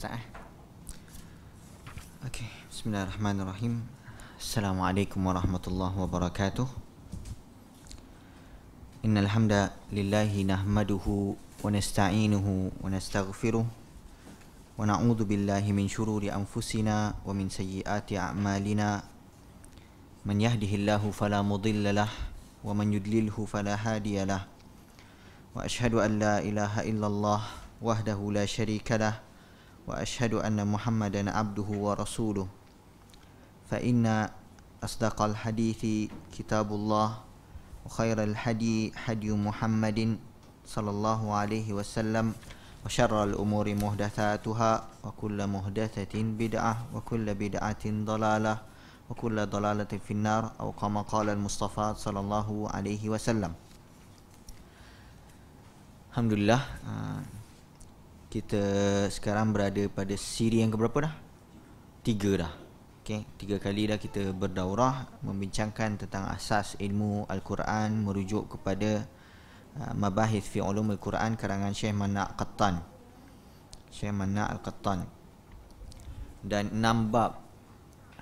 المستعان اوكي بسم الله الرحمن الرحيم السلام عليكم ورحمة الله وبركاته إن الحمد لله نحمده ونستعينه ونستغفره ونعوذ بالله من شرور أنفسنا ومن سيئات أعمالنا من يهده الله فلا مضل له ومن يدلله فلا هادي له وأشهد أن لا إله إلا الله وحده لا شريك له واشهد ان محمدا عبده ورسوله فان اصدق الحديث كتاب الله وخير الحدي حدي محمد صلى الله عليه وسلم وشر الامور محدثاتها وكل محدثه بدعه وكل بدعه ضلاله وكل ضلاله في النار او كما قال المصطفى صلى الله عليه وسلم الحمد لله آه، kita sekarang berada pada siri yang keberapa dah? Tiga dah. Okay. Tiga kali dah kita berdaurah membincangkan tentang asas ilmu Al-Quran merujuk kepada uh, Mabahith fi Ulum Al-Quran karangan Syekh Manak Qattan. Syekh Manak Al-Qattan. Dan enam bab.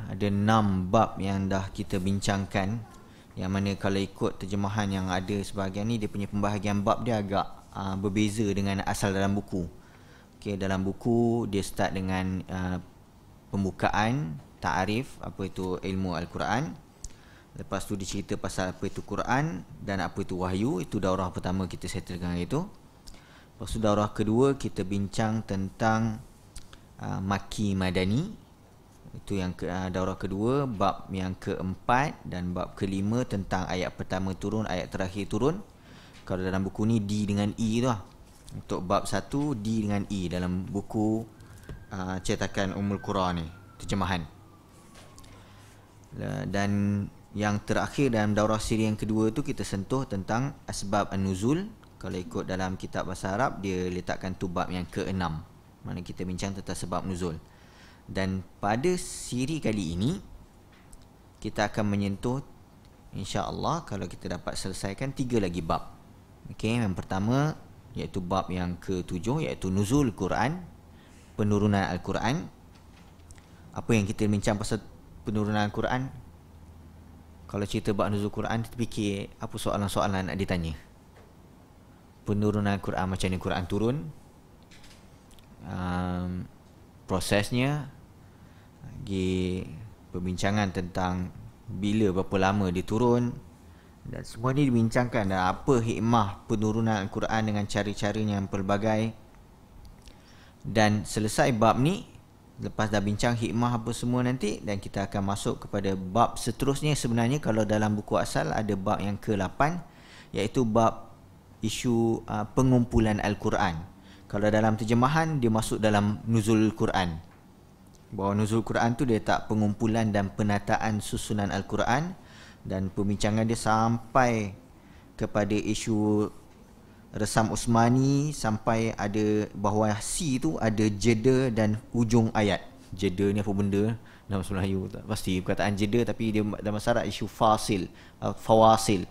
Ada enam bab yang dah kita bincangkan. Yang mana kalau ikut terjemahan yang ada sebahagian ni, dia punya pembahagian bab dia agak uh, berbeza dengan asal dalam buku okay, dalam buku dia start dengan uh, pembukaan takrif apa itu ilmu al-Quran lepas tu dicerita pasal apa itu Quran dan apa itu wahyu itu daurah pertama kita settlekan hari itu lepas tu daurah kedua kita bincang tentang uh, maki madani itu yang ke, uh, daurah kedua bab yang keempat dan bab kelima tentang ayat pertama turun ayat terakhir turun kalau dalam buku ni D dengan E tu lah untuk bab satu D dengan E dalam buku uh, cetakan Ummul Qura ni terjemahan dan yang terakhir dalam daurah siri yang kedua tu kita sentuh tentang asbab an-nuzul kalau ikut dalam kitab bahasa Arab dia letakkan tu bab yang keenam mana kita bincang tentang sebab nuzul dan pada siri kali ini kita akan menyentuh insya-Allah kalau kita dapat selesaikan tiga lagi bab Okay yang pertama iaitu bab yang ketujuh iaitu nuzul Quran penurunan al-Quran apa yang kita bincang pasal penurunan al-Quran kalau cerita bab nuzul Quran kita fikir apa soalan-soalan nak ditanya penurunan al-Quran macam ni Quran turun um, prosesnya di perbincangan tentang bila berapa lama dia turun dan semua ini dibincangkan dan apa hikmah penurunan Al-Quran dengan cara-cara yang pelbagai dan selesai bab ni lepas dah bincang hikmah apa semua nanti dan kita akan masuk kepada bab seterusnya sebenarnya kalau dalam buku asal ada bab yang ke-8 iaitu bab isu uh, pengumpulan Al-Quran kalau dalam terjemahan dia masuk dalam nuzul Al-Quran bahawa nuzul Al-Quran tu dia tak pengumpulan dan penataan susunan Al-Quran dan pembincangan dia sampai kepada isu resam Usmani sampai ada bahawa si tu ada jeda dan ujung ayat. Jeda ni apa benda? Dalam bahasa Melayu pasti perkataan jeda tapi dia dalam syarat isu fasil, uh, fawasil.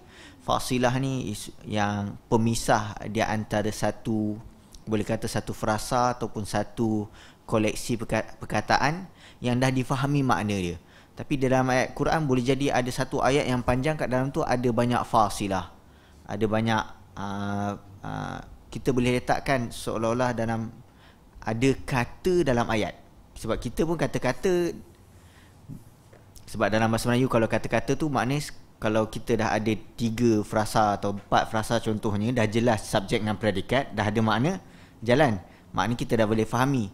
Fasilah ni yang pemisah dia antara satu boleh kata satu frasa ataupun satu koleksi perkataan yang dah difahami makna dia. Tapi dalam ayat Quran boleh jadi ada satu ayat yang panjang kat dalam tu ada banyak fasilah. Ada banyak uh, uh, kita boleh letakkan seolah-olah dalam ada kata dalam ayat. Sebab kita pun kata-kata sebab dalam bahasa Melayu kalau kata-kata tu maknanya kalau kita dah ada tiga frasa atau empat frasa contohnya dah jelas subjek dan predikat dah ada makna jalan. Maknanya kita dah boleh fahami.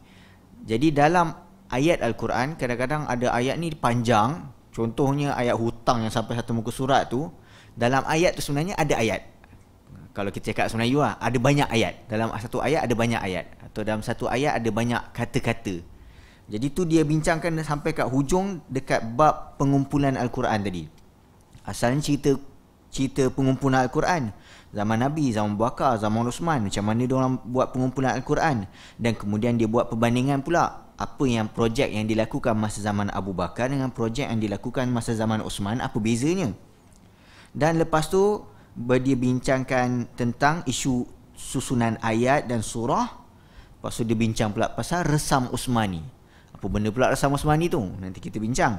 Jadi dalam ayat Al-Quran kadang-kadang ada ayat ni panjang contohnya ayat hutang yang sampai satu muka surat tu dalam ayat tu sebenarnya ada ayat kalau kita cakap sebenarnya lah, ada banyak ayat dalam satu ayat ada banyak ayat atau dalam satu ayat ada banyak kata-kata jadi tu dia bincangkan sampai kat hujung dekat bab pengumpulan Al-Quran tadi asalnya cerita cerita pengumpulan Al-Quran zaman Nabi, zaman Bakar, zaman Osman macam mana dia orang buat pengumpulan Al-Quran dan kemudian dia buat perbandingan pula apa yang projek yang dilakukan masa zaman Abu Bakar dengan projek yang dilakukan masa zaman Osman apa bezanya dan lepas tu dia bincangkan tentang isu susunan ayat dan surah lepas tu dia bincang pula pasal resam Osmani apa benda pula resam Osmani tu nanti kita bincang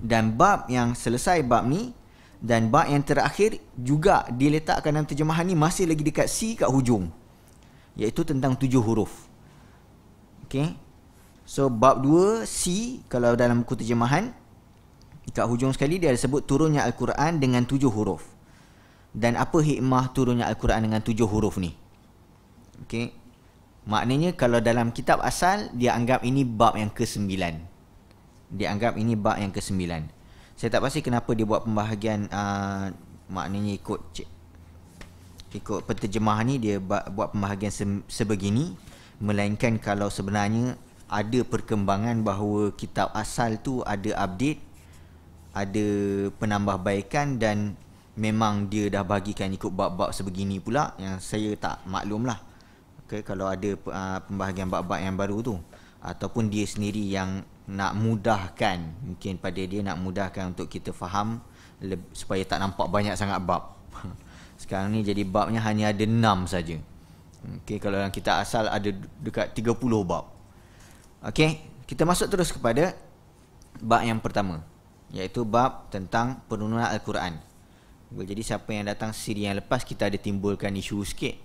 dan bab yang selesai bab ni dan bab yang terakhir juga diletakkan dalam terjemahan ni masih lagi dekat C kat hujung iaitu tentang tujuh huruf Okay. So bab 2 C kalau dalam buku terjemahan dekat hujung sekali dia ada sebut turunnya al-Quran dengan tujuh huruf. Dan apa hikmah turunnya al-Quran dengan tujuh huruf ni? Okay, Maknanya kalau dalam kitab asal dia anggap ini bab yang ke sembilan, Dia anggap ini bab yang ke sembilan. Saya tak pasti kenapa dia buat pembahagian uh, maknanya ikut ikut penterjemah ni dia buat pembahagian sebegini melainkan kalau sebenarnya ada perkembangan bahawa kitab asal tu ada update ada penambahbaikan dan memang dia dah bagikan ikut bab-bab sebegini pula yang saya tak maklum lah okay, kalau ada uh, pembahagian bab-bab yang baru tu ataupun dia sendiri yang nak mudahkan mungkin pada dia nak mudahkan untuk kita faham supaya tak nampak banyak sangat bab sekarang ni jadi babnya hanya ada 6 saja. Okay, kalau yang kita asal ada dekat 30 bab. Okey, kita masuk terus kepada bab yang pertama iaitu bab tentang penurunan al-Quran. Jadi siapa yang datang siri yang lepas kita ada timbulkan isu sikit.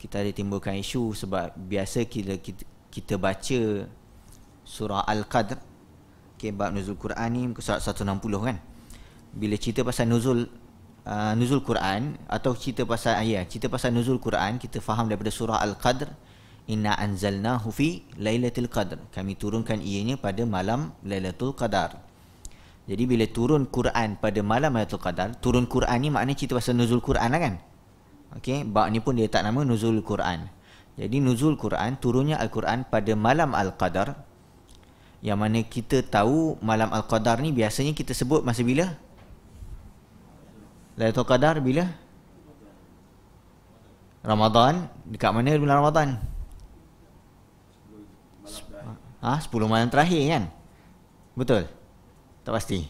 Kita ada timbulkan isu sebab biasa kita kita, kita baca surah al-Qadr okay, bab nuzul Quran ni muka surat 160 kan. Bila cerita pasal nuzul uh, nuzul Quran atau cerita pasal ayat, ah, cerita pasal nuzul Quran kita faham daripada surah al-Qadr inna anzalna fi lailatul Qadar. kami turunkan ianya pada malam lailatul qadar jadi bila turun Quran pada malam Lailatul Qadar, turun Quran ni maknanya cerita pasal nuzul Quran lah kan. Okey, bab ni pun dia tak nama nuzul Quran. Jadi nuzul Quran, turunnya Al-Quran pada malam Al-Qadar. Yang mana kita tahu malam Al-Qadar ni biasanya kita sebut masa bila? Lailatul Qadar bila? Ramadan. Dekat mana bulan Ramadan? Ramadan. Ha? 10 malam terakhir kan? Betul? Tak pasti?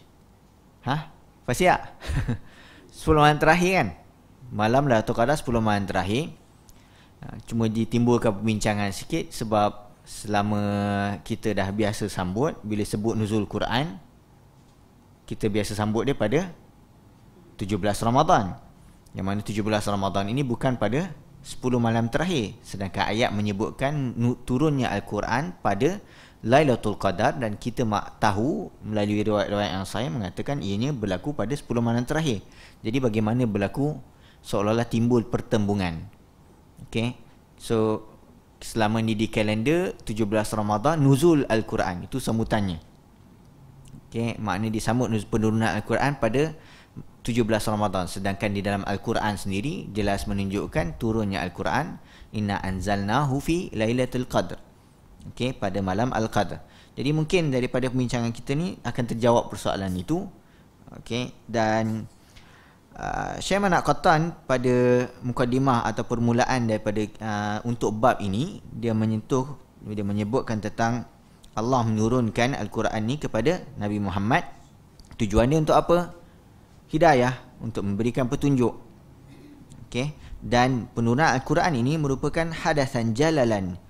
Ha? Pasti tak? 10 malam terakhir kan? Malam lah atau kadang 10 malam terakhir ha, Cuma ditimbulkan perbincangan sikit Sebab selama kita dah biasa sambut Bila sebut Nuzul Quran Kita biasa sambut dia pada 17 Ramadan Yang mana 17 Ramadan ini bukan pada 10 malam terakhir Sedangkan ayat menyebutkan turunnya Al-Quran pada Lailatul Qadar dan kita mak tahu melalui riwayat-riwayat yang saya mengatakan ianya berlaku pada 10 malam terakhir. Jadi bagaimana berlaku seolah-olah timbul pertembungan. Okay. So selama ni di kalender 17 Ramadhan nuzul Al-Quran itu sambutannya. Okay. Makna disambut nuzul penurunan Al-Quran pada 17 Ramadhan. Sedangkan di dalam Al-Quran sendiri jelas menunjukkan turunnya Al-Quran. Inna anzalnahu fi lailatul Qadar okay, pada malam Al-Qadr. Jadi mungkin daripada pembincangan kita ni akan terjawab persoalan itu. Okay. Dan uh, Syekh Manak Qatan pada mukadimah atau permulaan daripada uh, untuk bab ini, dia menyentuh, dia menyebutkan tentang Allah menurunkan Al-Quran ni kepada Nabi Muhammad. Tujuan dia untuk apa? Hidayah untuk memberikan petunjuk. Okay. Dan penurunan Al-Quran ini merupakan hadasan jalalan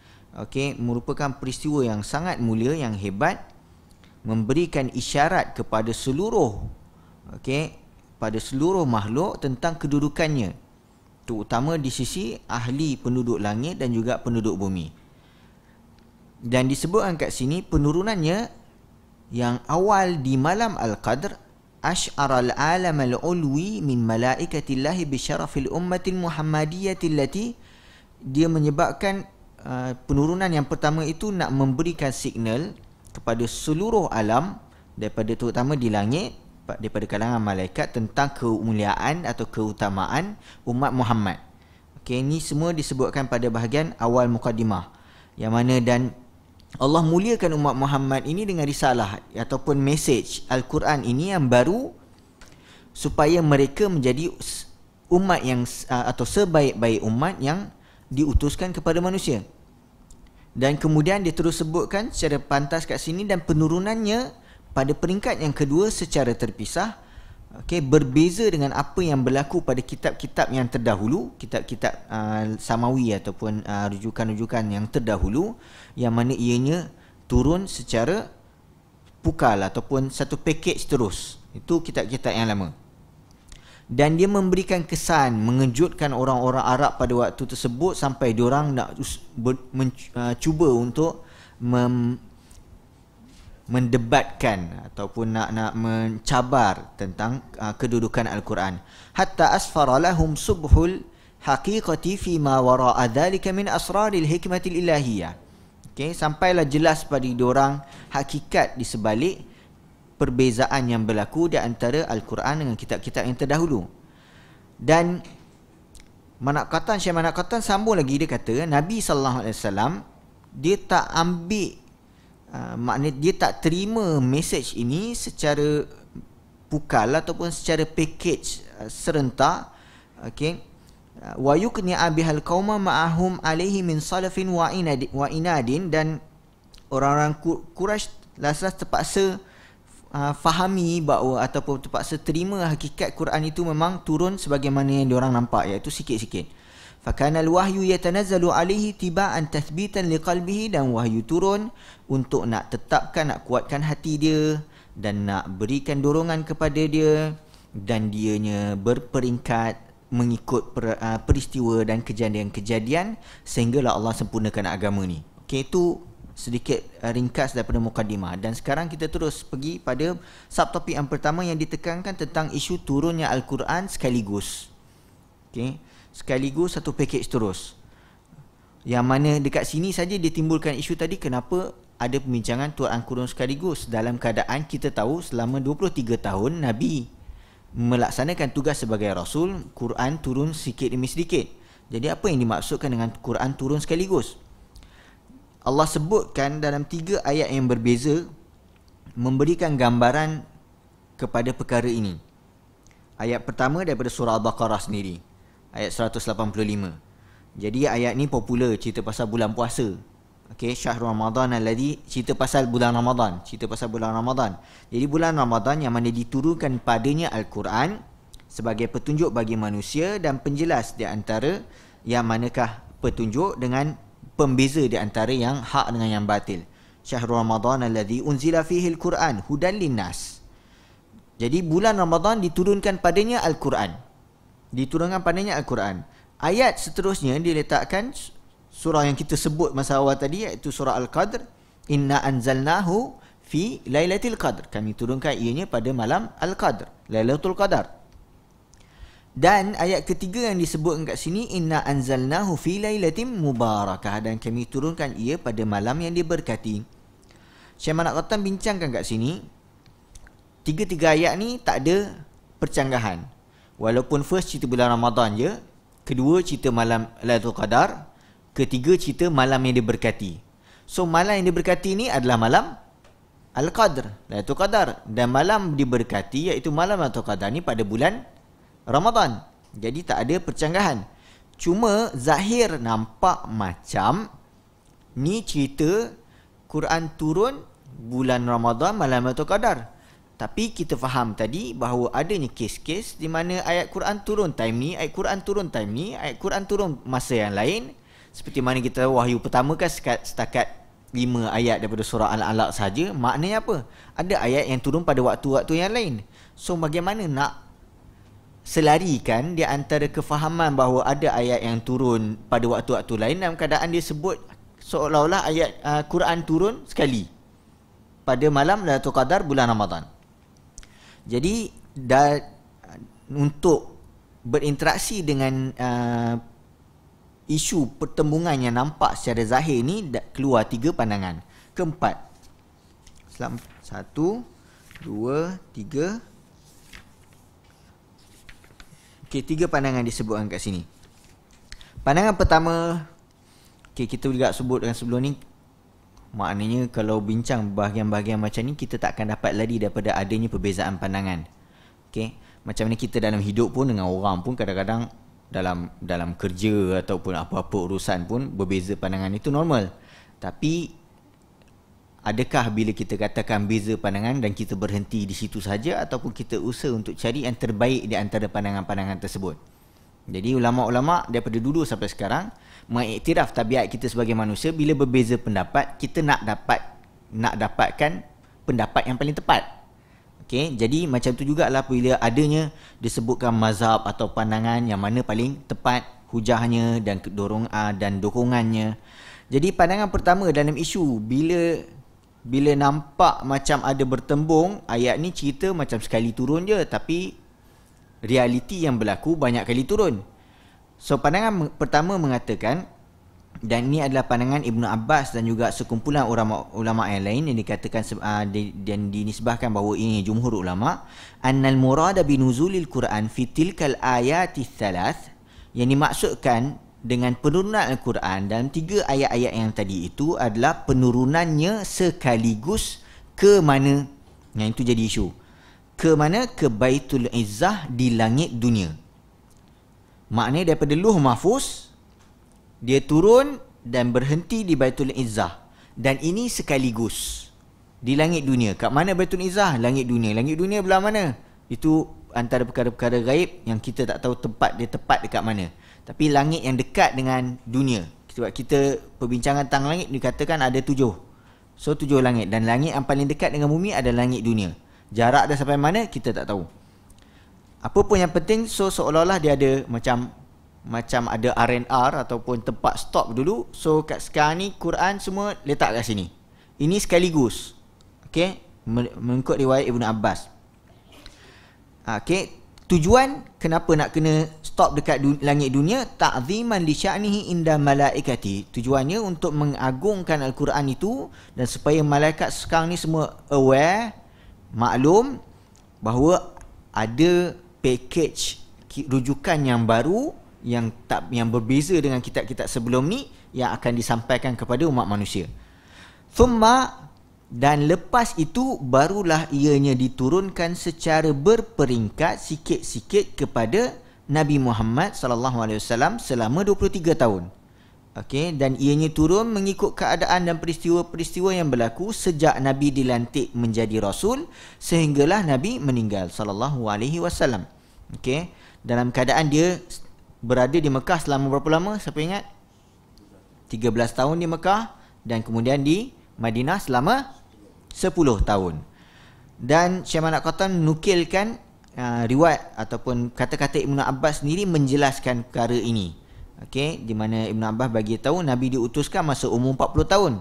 okey merupakan peristiwa yang sangat mulia yang hebat memberikan isyarat kepada seluruh okey pada seluruh makhluk tentang kedudukannya terutama di sisi ahli penduduk langit dan juga penduduk bumi dan disebutkan kat sini penurunannya yang awal di malam al-qadr أشعر العالم العلوي من ملائكة الله بشرف الأمة المحمدية muhammadiyatillati dia menyebabkan Ah, penurunan yang pertama itu nak memberikan signal kepada seluruh alam daripada terutama di langit daripada kalangan malaikat tentang kemuliaan atau keutamaan umat Muhammad. Okey, ini semua disebutkan pada bahagian awal mukadimah. Yang mana dan Allah muliakan umat Muhammad ini dengan risalah ataupun message Al-Quran ini yang baru supaya mereka menjadi umat yang ah, atau sebaik-baik umat yang diutuskan kepada manusia dan kemudian dia terus sebutkan secara pantas kat sini dan penurunannya pada peringkat yang kedua secara terpisah okay berbeza dengan apa yang berlaku pada kitab-kitab yang terdahulu kitab-kitab uh, samawi ataupun uh, rujukan-rujukan yang terdahulu yang mana ianya turun secara pukal ataupun satu package terus itu kitab-kitab yang lama dan dia memberikan kesan mengejutkan orang-orang Arab pada waktu tersebut sampai diorang nak uh, cuba untuk mem- mendebatkan ataupun nak nak mencabar tentang uh, kedudukan al-Quran hatta asfara lahum subhul haqiqati fi ma wara'a dhalika min asraril hikmatil ilahiyah okey sampailah jelas pada diorang hakikat di sebalik perbezaan yang berlaku di antara Al-Quran dengan kitab-kitab yang terdahulu. Dan Manak Qatan, Syekh Manak Qatan sambung lagi dia kata Nabi sallallahu alaihi wasallam dia tak ambil uh, makna dia tak terima message ini secara pukal ataupun secara package uh, serentak okey uh, wa yukni hal qauma ma'ahum alaihi min salafin wa inadin dan orang-orang Quraisy lasas terpaksa uh, uh, fahami bahawa ataupun terpaksa terima hakikat Quran itu memang turun sebagaimana yang diorang nampak iaitu sikit-sikit. Fakana al-wahyu yatanazzalu alaihi tiba'an tathbitan liqalbihi dan wahyu turun untuk nak tetapkan, nak kuatkan hati dia dan nak berikan dorongan kepada dia dan dianya berperingkat mengikut per, uh, peristiwa dan kejadian-kejadian sehinggalah Allah sempurnakan agama ni. Okey, itu sedikit eh, ringkas daripada mukadimah dan sekarang kita terus pergi pada subtopik yang pertama yang ditekankan tentang isu turunnya al-Quran sekaligus. okay? sekaligus satu package terus. Yang mana dekat sini saja dia ditimbulkan isu tadi kenapa ada pembincangan tuan al-Quran sekaligus dalam keadaan kita tahu selama 23 tahun Nabi melaksanakan tugas sebagai rasul, Quran turun sikit demi sedikit. Jadi apa yang dimaksudkan dengan Quran turun sekaligus? Allah sebutkan dalam tiga ayat yang berbeza memberikan gambaran kepada perkara ini. Ayat pertama daripada surah Al-Baqarah sendiri. Ayat 185. Jadi ayat ni popular cerita pasal bulan puasa. Okey, Syahrul Ramadan alladhi cerita pasal bulan Ramadan, cerita pasal bulan Ramadan. Jadi bulan Ramadan yang mana diturunkan padanya Al-Quran sebagai petunjuk bagi manusia dan penjelas di antara yang manakah petunjuk dengan pembeza di antara yang hak dengan yang batil. Syahrul Ramadan alladhi unzila fihi al-Quran hudan linnas. Jadi bulan Ramadan diturunkan padanya al-Quran. Diturunkan padanya al-Quran. Ayat seterusnya diletakkan surah yang kita sebut masa awal tadi iaitu surah al-Qadr. Inna anzalnahu fi lailatul qadr. Kami turunkan ianya pada malam al-Qadr, Lailatul Qadar. qadr dan ayat ketiga yang disebut kat sini inna anzalnahu fi lailatin mubarakah dan kami turunkan ia pada malam yang diberkati. Syekh nak kata bincangkan kat sini tiga-tiga ayat ni tak ada percanggahan. Walaupun first cerita bulan Ramadan je, kedua cerita malam Lailatul Qadar, ketiga cerita malam yang diberkati. So malam yang diberkati ni adalah malam Al-Qadr, Lailatul Qadar dan malam diberkati iaitu malam Lailatul Qadar ni pada bulan Ramadan. Jadi tak ada percanggahan. Cuma zahir nampak macam ni cerita Quran turun bulan Ramadan malam atau kadar. Tapi kita faham tadi bahawa adanya kes-kes di mana ayat Quran turun time ni, ayat Quran turun time ni, ayat Quran turun masa yang lain. Seperti mana kita tahu wahyu pertama kan setakat 5 ayat daripada surah Al-Alaq saja. Maknanya apa? Ada ayat yang turun pada waktu-waktu yang lain. So bagaimana nak selarikan di antara kefahaman bahawa ada ayat yang turun pada waktu-waktu lain dalam keadaan dia sebut seolah-olah ayat uh, Quran turun sekali pada malam Lailatul Qadar bulan Ramadan. Jadi da, untuk berinteraksi dengan uh, isu pertembungan yang nampak secara zahir ni keluar tiga pandangan. Keempat. Selam satu, dua, tiga, Okay, tiga pandangan disebutkan kat sini. Pandangan pertama, okay, kita juga sebut dengan sebelum ni, maknanya kalau bincang bahagian-bahagian macam ni, kita tak akan dapat lagi daripada adanya perbezaan pandangan. Okay, macam ni kita dalam hidup pun dengan orang pun kadang-kadang dalam dalam kerja ataupun apa-apa urusan pun berbeza pandangan itu normal. Tapi adakah bila kita katakan beza pandangan dan kita berhenti di situ saja ataupun kita usaha untuk cari yang terbaik di antara pandangan-pandangan tersebut. Jadi ulama-ulama daripada dulu sampai sekarang mengiktiraf tabiat kita sebagai manusia bila berbeza pendapat kita nak dapat nak dapatkan pendapat yang paling tepat. Okey, jadi macam tu jugalah bila adanya disebutkan mazhab atau pandangan yang mana paling tepat hujahnya dan dorong ah, dan dukungannya. Jadi pandangan pertama dalam isu bila bila nampak macam ada bertembung ayat ni cerita macam sekali turun je tapi realiti yang berlaku banyak kali turun so pandangan pertama mengatakan dan ini adalah pandangan Ibnu Abbas dan juga sekumpulan ulama-ulama yang lain yang dikatakan uh, di, dan dinisbahkan bahawa ini jumhur ulama annal murada binuzulil quran fi tilkal ayati thalath yang dimaksudkan dengan penurunan Al-Quran dalam tiga ayat-ayat yang tadi itu adalah penurunannya sekaligus ke mana yang itu jadi isu ke mana ke Baitul Izzah di langit dunia maknanya daripada Luh Mahfuz dia turun dan berhenti di Baitul Izzah dan ini sekaligus di langit dunia kat mana Baitul Izzah langit dunia langit dunia belah mana itu antara perkara-perkara gaib yang kita tak tahu tempat dia tepat dekat mana tapi langit yang dekat dengan dunia sebab kita perbincangan tentang langit dikatakan ada tujuh so tujuh langit dan langit yang paling dekat dengan bumi ada langit dunia jarak dia sampai mana kita tak tahu apa pun yang penting so seolah-olah dia ada macam macam ada R&R ataupun tempat stop dulu so kat sekarang ni Quran semua letak kat sini ini sekaligus okay mengikut riwayat Ibn Abbas ah, okay tujuan kenapa nak kena stop dekat dunia, langit dunia ta'ziman li sya'nihi inda malaikati tujuannya untuk mengagungkan al-Quran itu dan supaya malaikat sekarang ni semua aware maklum bahawa ada package rujukan yang baru yang tak yang berbeza dengan kitab-kitab sebelum ni yang akan disampaikan kepada umat manusia. Thumma dan lepas itu barulah ianya diturunkan secara berperingkat sikit-sikit kepada Nabi Muhammad sallallahu alaihi wasallam selama 23 tahun. Okey dan ianya turun mengikut keadaan dan peristiwa-peristiwa yang berlaku sejak Nabi dilantik menjadi rasul sehinggalah Nabi meninggal sallallahu alaihi wasallam. Okey dalam keadaan dia berada di Mekah selama berapa lama? Siapa ingat? 13 tahun di Mekah dan kemudian di Madinah selama 10 tahun. Dan Syekh Manak Qatan nukilkan Uh, riwayat ataupun kata-kata Ibnu Abbas sendiri menjelaskan perkara ini. Okey, di mana Ibnu Abbas bagi tahu Nabi diutuskan masa umur 40 tahun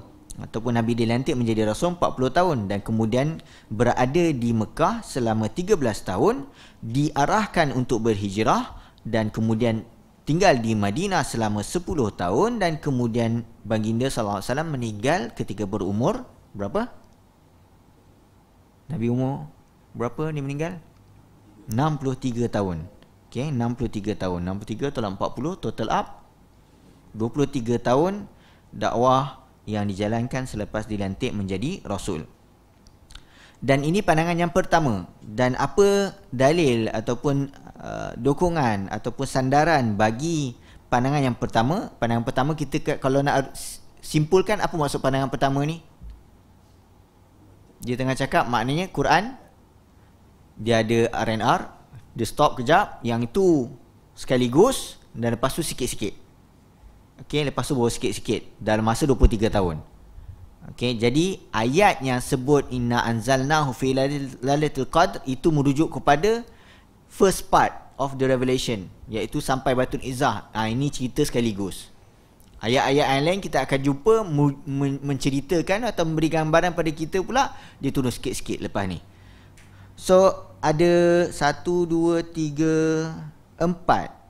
ataupun Nabi dilantik menjadi rasul 40 tahun dan kemudian berada di Mekah selama 13 tahun, diarahkan untuk berhijrah dan kemudian tinggal di Madinah selama 10 tahun dan kemudian baginda sallallahu alaihi wasallam meninggal ketika berumur berapa? Nabi umur berapa ni meninggal? 63 tahun. Okey, 63 tahun. 63 tolak 40 total up 23 tahun dakwah yang dijalankan selepas dilantik menjadi rasul. Dan ini pandangan yang pertama dan apa dalil ataupun uh, dukungan ataupun sandaran bagi pandangan yang pertama? Pandangan pertama kita kalau nak simpulkan apa maksud pandangan pertama ni? Dia tengah cakap maknanya Quran dia ada R&R dia stop kejap yang itu sekaligus dan lepas tu sikit-sikit okey lepas tu bawa sikit-sikit dalam masa 23 tahun okey jadi ayat yang sebut inna Anzalna fi lailatul qadr itu merujuk kepada first part of the revelation iaitu sampai batun izah ha, ah, ini cerita sekaligus Ayat-ayat yang lain kita akan jumpa menceritakan atau memberi gambaran pada kita pula dia turun sikit-sikit lepas ni. So ada satu, dua, tiga, empat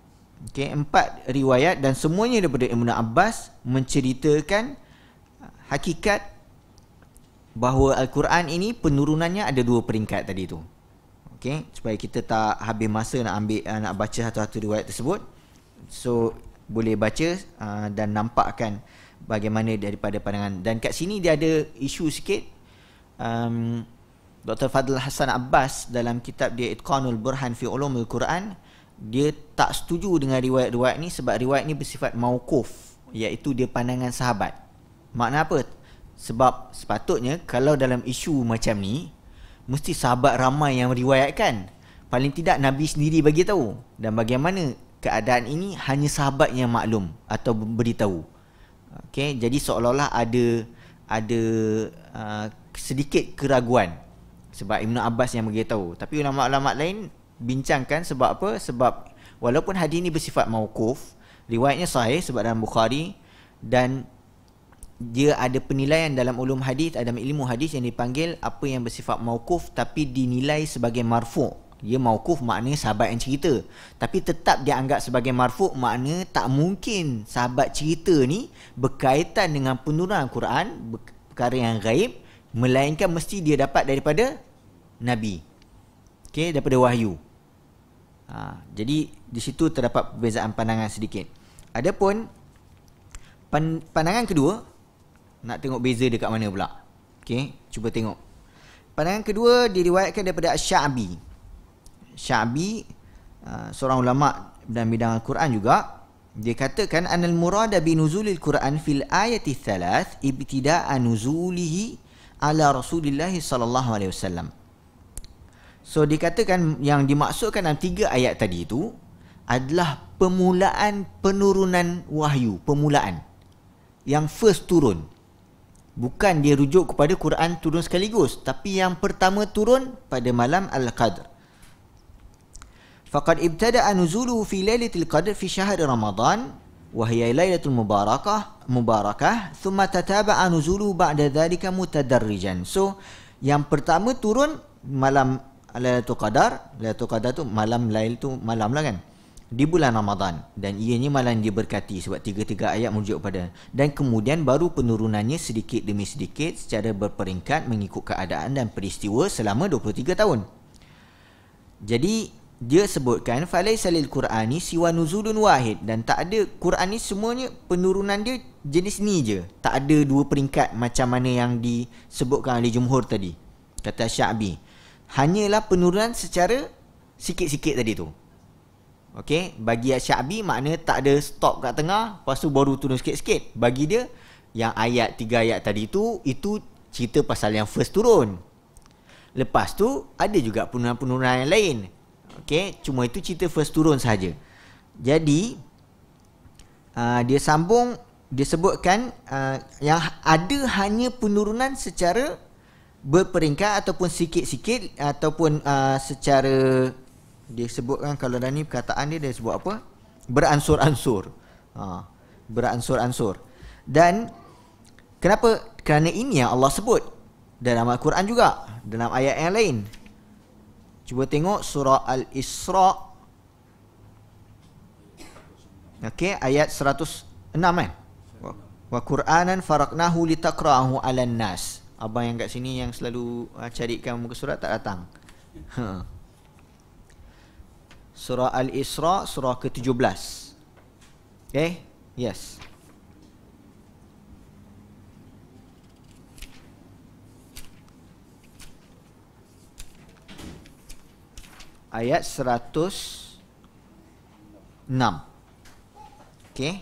Okay, empat riwayat dan semuanya daripada Ibn Abbas Menceritakan hakikat bahawa Al-Quran ini penurunannya ada dua peringkat tadi tu Okay, supaya kita tak habis masa nak ambil eh, nak baca satu-satu riwayat tersebut So boleh baca uh, dan nampakkan bagaimana daripada pandangan Dan kat sini dia ada isu sikit um, Dr. Fadl Hassan Abbas dalam kitab dia Itqanul Burhan fi Ulumul Quran dia tak setuju dengan riwayat-riwayat ni sebab riwayat ni bersifat maukuf iaitu dia pandangan sahabat. Makna apa? Sebab sepatutnya kalau dalam isu macam ni mesti sahabat ramai yang meriwayatkan. Paling tidak Nabi sendiri bagi tahu dan bagaimana keadaan ini hanya sahabat yang maklum atau beritahu. okay jadi seolah-olah ada ada uh, sedikit keraguan sebab Ibn Abbas yang beritahu tapi ulama-ulama lain bincangkan sebab apa sebab walaupun hadis ini bersifat mauquf riwayatnya sahih sebab dalam Bukhari dan dia ada penilaian dalam ulum hadis dalam ilmu hadis yang dipanggil apa yang bersifat mauquf tapi dinilai sebagai marfu dia maukuf makna sahabat yang cerita tapi tetap dia anggap sebagai marfu makna tak mungkin sahabat cerita ni berkaitan dengan penurunan Quran perkara yang gaib melainkan mesti dia dapat daripada nabi. okay, daripada wahyu. Ha, jadi di situ terdapat perbezaan pandangan sedikit. Adapun pan, pandangan kedua nak tengok beza dekat mana pula. Okay, cuba tengok. Pandangan kedua diriwayatkan daripada Syabi. Syabi ha, seorang ulama dalam bidang Al-Quran juga dia katakan anal murada bi nuzulil Quran fil ayati thalath ibtida'a nuzulihi ala Rasulillah sallallahu alaihi wasallam. So dikatakan yang dimaksudkan dalam tiga ayat tadi itu adalah pemulaan penurunan wahyu, pemulaan yang first turun. Bukan dia rujuk kepada Quran turun sekaligus, tapi yang pertama turun pada malam Al-Qadr. Faqad ibtada'a nuzuluhu fi lailatul qadr fi syahr Ramadan وهي ليلة المباركة مباركة ثم تتابع نزوله بعد ذلك متدرجا so yang pertama turun malam Lailatul Qadar Lailatul Qadar tu malam Lail tu malam lah kan di bulan Ramadan dan ianya malam diberkati sebab tiga-tiga ayat merujuk pada dan kemudian baru penurunannya sedikit demi sedikit secara berperingkat mengikut keadaan dan peristiwa selama 23 tahun jadi dia sebutkan falaisa lil qurani siwa nuzulun wahid dan tak ada Quran ni semuanya penurunan dia jenis ni je tak ada dua peringkat macam mana yang disebutkan oleh jumhur tadi kata Syabi hanyalah penurunan secara sikit-sikit tadi tu Okey, bagi Syabi makna tak ada stop kat tengah, lepas tu baru turun sikit-sikit. Bagi dia yang ayat tiga ayat tadi tu itu cerita pasal yang first turun. Lepas tu ada juga penurunan-penurunan yang lain. Okey, cuma itu cerita first turun saja. Jadi uh, dia sambung dia sebutkan uh, yang ada hanya penurunan secara berperingkat ataupun sikit-sikit ataupun uh, secara dia sebutkan kalau dah ni perkataan dia dia sebut apa? Beransur-ansur. Uh, beransur-ansur. Dan kenapa? Kerana ini yang Allah sebut dalam Al-Quran juga, dalam ayat yang lain. Cuba tengok surah Al-Isra Okey ayat 106 kan eh? Wa Qur'anan faraqnahu litaqra'ahu 'alan nas Abang yang kat sini yang selalu ah, carikan muka surat tak datang ha. Surah Al-Isra surah ke-17 Okey eh? yes ayat 106. Okey.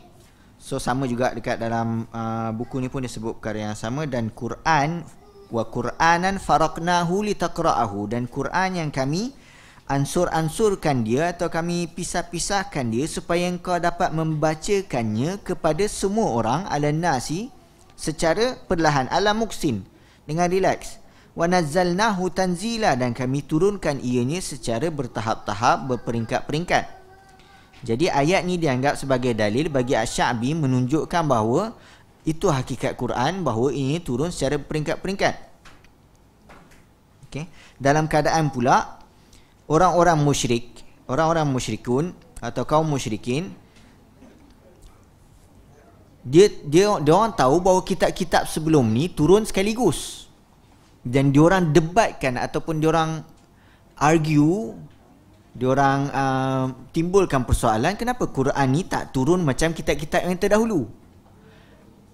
So sama juga dekat dalam uh, buku ni pun disebut perkara yang sama dan Quran wa Quranan faraqnahu litaqra'ahu dan Quran yang kami ansur-ansurkan dia atau kami pisah-pisahkan dia supaya engkau dapat membacakannya kepada semua orang ala secara perlahan ala muksin dengan relax. وَنَزَّلْنَاهُ تَنْزِيلًا Dan kami turunkan ianya secara bertahap-tahap berperingkat-peringkat. Jadi ayat ni dianggap sebagai dalil bagi Asy'abi menunjukkan bahawa itu hakikat Quran bahawa ini turun secara peringkat-peringkat. Okey. Dalam keadaan pula orang-orang musyrik, orang-orang musyrikun atau kaum musyrikin dia dia dia orang tahu bahawa kitab-kitab sebelum ni turun sekaligus dan diorang debatkan ataupun diorang argue diorang uh, timbulkan persoalan kenapa Quran ni tak turun macam kitab-kitab yang terdahulu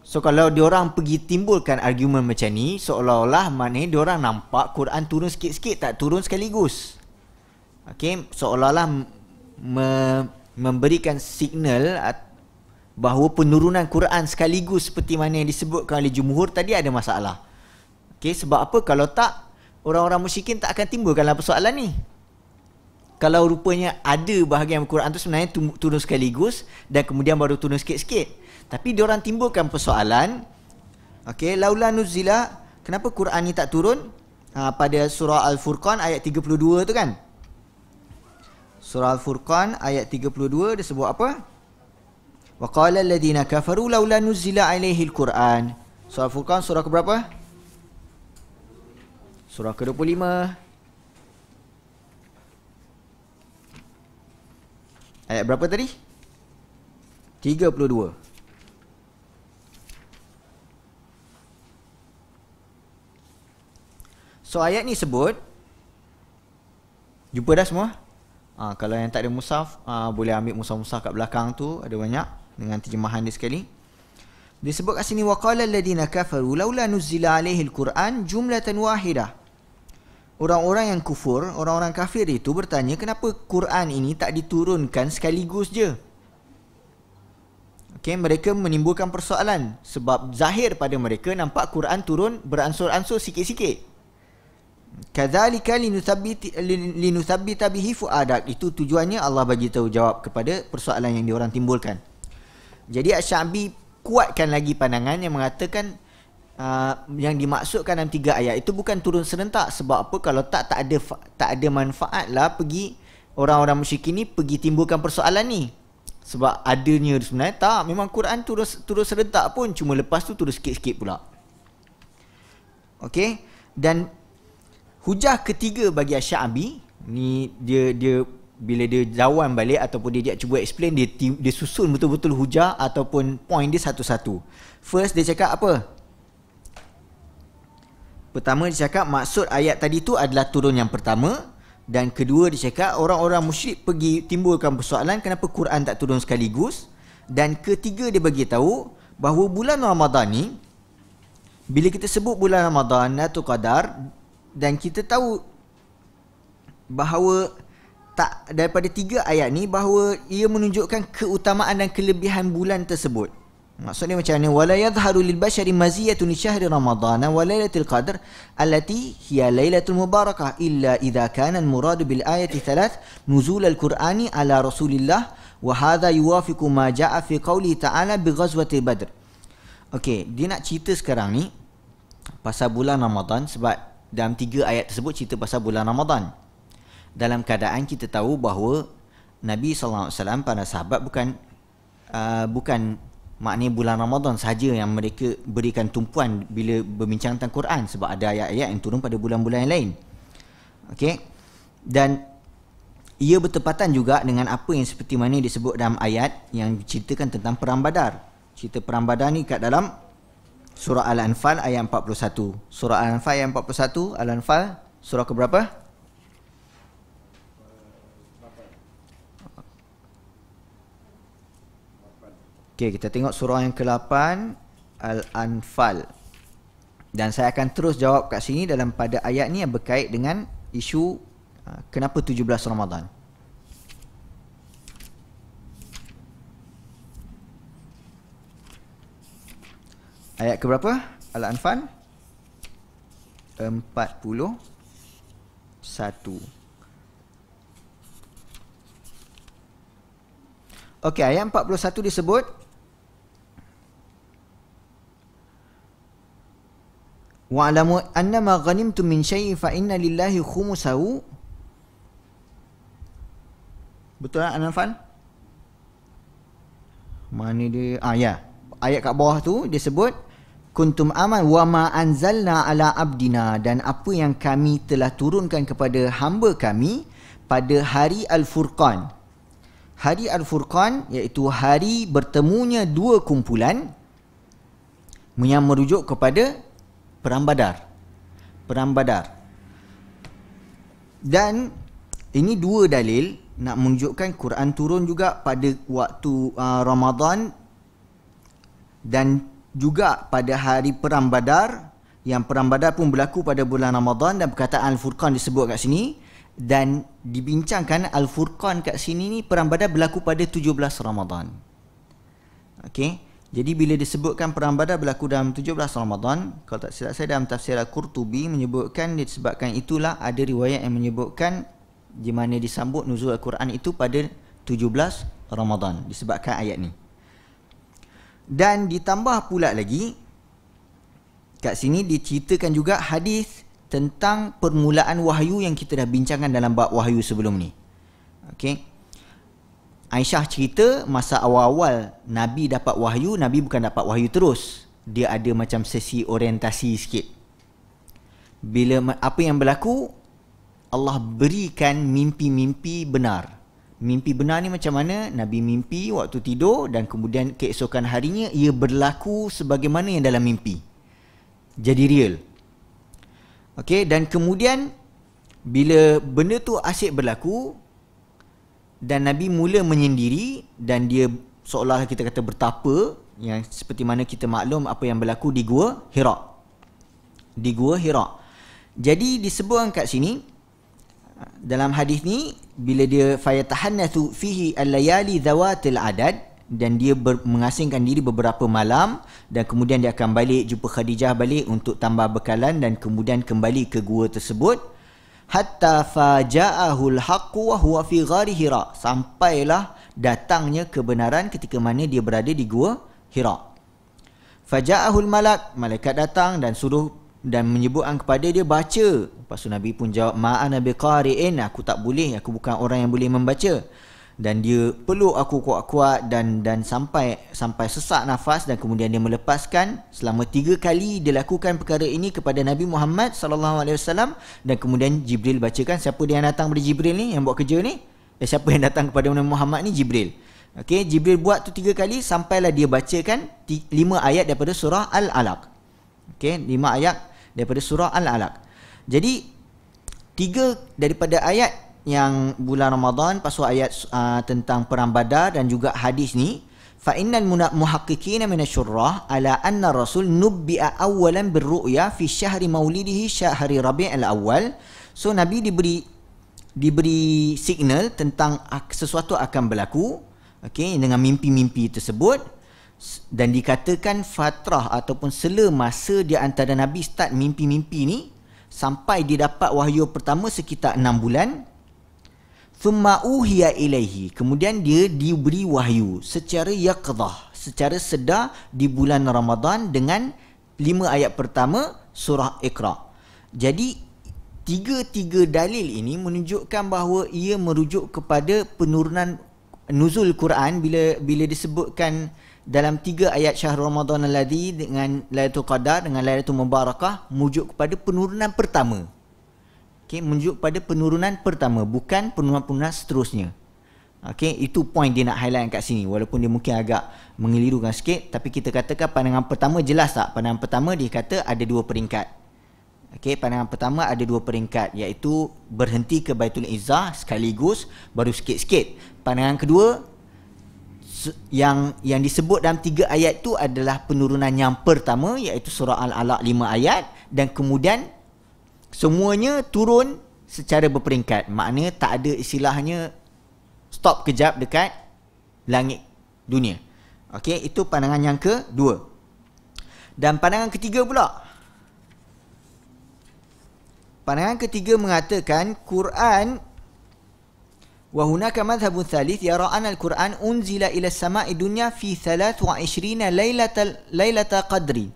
so kalau diorang pergi timbulkan argument macam ni seolah-olah mana diorang nampak Quran turun sikit-sikit tak turun sekaligus okey seolah-olah me- memberikan signal bahawa penurunan Quran sekaligus seperti mana yang disebutkan oleh jumhur tadi ada masalah Okay, sebab apa? Kalau tak, orang-orang musyrikin tak akan timbulkanlah persoalan ni. Kalau rupanya ada bahagian Al-Quran tu sebenarnya turun sekaligus dan kemudian baru turun sikit-sikit. Tapi diorang timbulkan persoalan, okay, Laulah nuzila, kenapa Quran ni tak turun? Ha, pada surah Al-Furqan ayat 32 tu kan? Surah Al-Furqan ayat 32 dia sebut apa? Wa qala alladhina kafaru laula nuzila alaihi al-Quran. Surah Al-Furqan surah berapa? Surah ke-25 Ayat berapa tadi? 32 So ayat ni sebut Jumpa dah semua? Ha, kalau yang tak ada musaf ha, Boleh ambil musaf-musaf kat belakang tu Ada banyak Dengan terjemahan dia sekali Dia sebut kat sini Wa qala alladina kafaru Lawla nuzzila alaihi quran Jumlatan wahidah Orang-orang yang kufur, orang-orang kafir itu bertanya kenapa Quran ini tak diturunkan sekaligus je. Okay, mereka menimbulkan persoalan sebab zahir pada mereka nampak Quran turun beransur-ansur sikit-sikit. Kadzalika linuthabbita bihi fuadak. Itu tujuannya Allah bagi tahu jawab kepada persoalan yang diorang timbulkan. Jadi Asy'abi kuatkan lagi pandangan yang mengatakan uh, yang dimaksudkan dalam tiga ayat itu bukan turun serentak sebab apa kalau tak tak ada tak ada manfaat lah pergi orang-orang musyrik ini pergi timbulkan persoalan ni sebab adanya sebenarnya tak memang Quran turun turun serentak pun cuma lepas tu turun sikit-sikit pula Okey dan hujah ketiga bagi Asy'abi ni dia dia bila dia jawan balik ataupun dia, dia cuba explain dia dia susun betul-betul hujah ataupun point dia satu-satu. First dia cakap apa? Pertama dia cakap maksud ayat tadi tu adalah turun yang pertama dan kedua dia cakap orang-orang musyrik pergi timbulkan persoalan kenapa Quran tak turun sekaligus dan ketiga dia bagi tahu bahawa bulan Ramadan ni bila kita sebut bulan Ramadan atau Qadar dan kita tahu bahawa tak daripada tiga ayat ni bahawa ia menunjukkan keutamaan dan kelebihan bulan tersebut Maksudnya macam ni wala yadhharu lil bashari maziyatu li shahri ramadan wa lailatul qadr allati hiya lailatul mubarakah illa idza kana al murad bil ayati thalath nuzul al qur'ani ala rasulillah wa hadha yuwafiqu ma ja'a fi qawli ta'ala bi ghazwati badr Okey dia nak cerita sekarang ni pasal bulan Ramadan sebab dalam tiga ayat tersebut cerita pasal bulan Ramadan dalam keadaan kita tahu bahawa Nabi sallallahu alaihi wasallam pada sahabat bukan uh, bukan maknanya bulan Ramadan saja yang mereka berikan tumpuan bila berbincang tentang Quran sebab ada ayat-ayat yang turun pada bulan-bulan yang lain. okay? Dan ia bertepatan juga dengan apa yang seperti mana disebut dalam ayat yang diceritakan tentang perang Badar. Cerita perang Badar ni kat dalam surah Al-Anfal ayat 41. Surah Al-Anfal ayat 41, Al-Anfal surah ke berapa? Okey, kita tengok surah yang ke-8 Al-Anfal. Dan saya akan terus jawab kat sini dalam pada ayat ni yang berkait dengan isu uh, kenapa 17 Ramadan. Ayat ke berapa? Al-Anfal 41. Okey, ayat 41 disebut wa alamu annama ghanimtu min syai'in fa inna lillahi khumusahu Betul tak Anafal? Mana dia? Ah ya. Ayat kat bawah tu dia sebut kuntum aman wa ma anzalna ala abdina dan apa yang kami telah turunkan kepada hamba kami pada hari al-furqan. Hari al-furqan iaitu hari bertemunya dua kumpulan yang merujuk kepada Perang Badar. Perang Badar. Dan ini dua dalil nak menunjukkan Quran turun juga pada waktu uh, Ramadan dan juga pada hari Perang Badar yang Perang Badar pun berlaku pada bulan Ramadan dan perkataan Al-Furqan disebut kat sini dan dibincangkan Al-Furqan kat sini ni Perang Badar berlaku pada 17 Ramadan. Okey. Jadi bila disebutkan perang Badar berlaku dalam 17 Ramadan, kalau tak silap saya dalam tafsir Al-Qurtubi menyebutkan disebabkan itulah ada riwayat yang menyebutkan di mana disambut nuzul Al-Quran itu pada 17 Ramadan disebabkan ayat ni. Dan ditambah pula lagi kat sini diceritakan juga hadis tentang permulaan wahyu yang kita dah bincangkan dalam bab wahyu sebelum ni. okay? Aisyah cerita masa awal-awal Nabi dapat wahyu, Nabi bukan dapat wahyu terus. Dia ada macam sesi orientasi sikit. Bila apa yang berlaku, Allah berikan mimpi-mimpi benar. Mimpi benar ni macam mana? Nabi mimpi waktu tidur dan kemudian keesokan harinya ia berlaku sebagaimana yang dalam mimpi. Jadi real. Okey, dan kemudian bila benda tu asyik berlaku, dan Nabi mula menyendiri dan dia seolah kita kata bertapa yang seperti mana kita maklum apa yang berlaku di gua Hira. Di gua Hira. Jadi disebutkan kat sini dalam hadis ni bila dia fayatahannatu fihi al-layali zawatil adad dan dia ber- mengasingkan diri beberapa malam dan kemudian dia akan balik jumpa Khadijah balik untuk tambah bekalan dan kemudian kembali ke gua tersebut hatta faja'ahul haqqu wa huwa fi ghari Hira sampailah datangnya kebenaran ketika mana dia berada di gua Hira faja'ahul malak malaikat datang dan suruh dan menyebutkan kepada dia baca lepas tu nabi pun jawab ma'ana biqari'in aku tak boleh aku bukan orang yang boleh membaca dan dia peluk aku kuat-kuat dan dan sampai sampai sesak nafas dan kemudian dia melepaskan selama tiga kali dia lakukan perkara ini kepada Nabi Muhammad sallallahu alaihi wasallam dan kemudian Jibril bacakan siapa dia yang datang kepada Jibril ni yang buat kerja ni eh, siapa yang datang kepada Nabi Muhammad ni Jibril okey Jibril buat tu tiga kali sampailah dia bacakan lima ayat daripada surah Al-Alaq okey lima ayat daripada surah Al-Alaq jadi tiga daripada ayat yang bulan Ramadan pasal ayat uh, tentang perang Badar dan juga hadis ni fa innal muhaqqiqina min asyurrah ala anna rasul nubbi'a awwalan birru'ya fi syahri maulidihi syahri rabi'il awal so nabi diberi diberi signal tentang sesuatu akan berlaku okey dengan mimpi-mimpi tersebut dan dikatakan fatrah ataupun sela masa di antara nabi start mimpi-mimpi ni sampai dia dapat wahyu pertama sekitar 6 bulan Thumma uhiya ilaihi. Kemudian dia diberi wahyu secara yaqdah. Secara sedar di bulan Ramadan dengan lima ayat pertama surah Iqra. Jadi tiga-tiga dalil ini menunjukkan bahawa ia merujuk kepada penurunan nuzul Quran bila bila disebutkan dalam tiga ayat syahr Ramadan al-ladhi dengan Lailatul Qadar dengan Lailatul Mubarakah merujuk kepada penurunan pertama okay, menunjuk pada penurunan pertama bukan penurunan-penurunan seterusnya okay, itu point dia nak highlight kat sini walaupun dia mungkin agak mengelirukan sikit tapi kita katakan pandangan pertama jelas tak pandangan pertama dia kata ada dua peringkat okay, pandangan pertama ada dua peringkat iaitu berhenti ke Baitul Izzah sekaligus baru sikit-sikit pandangan kedua yang yang disebut dalam tiga ayat tu adalah penurunan yang pertama iaitu surah al-alaq lima ayat dan kemudian semuanya turun secara berperingkat Maknanya tak ada istilahnya stop kejap dekat langit dunia okey itu pandangan yang kedua dan pandangan ketiga pula pandangan ketiga mengatakan Quran wa hunaka madhhabun thalith yara anna al-Quran unzila ila as-sama'i dunya fi 23 lailatal lailata qadri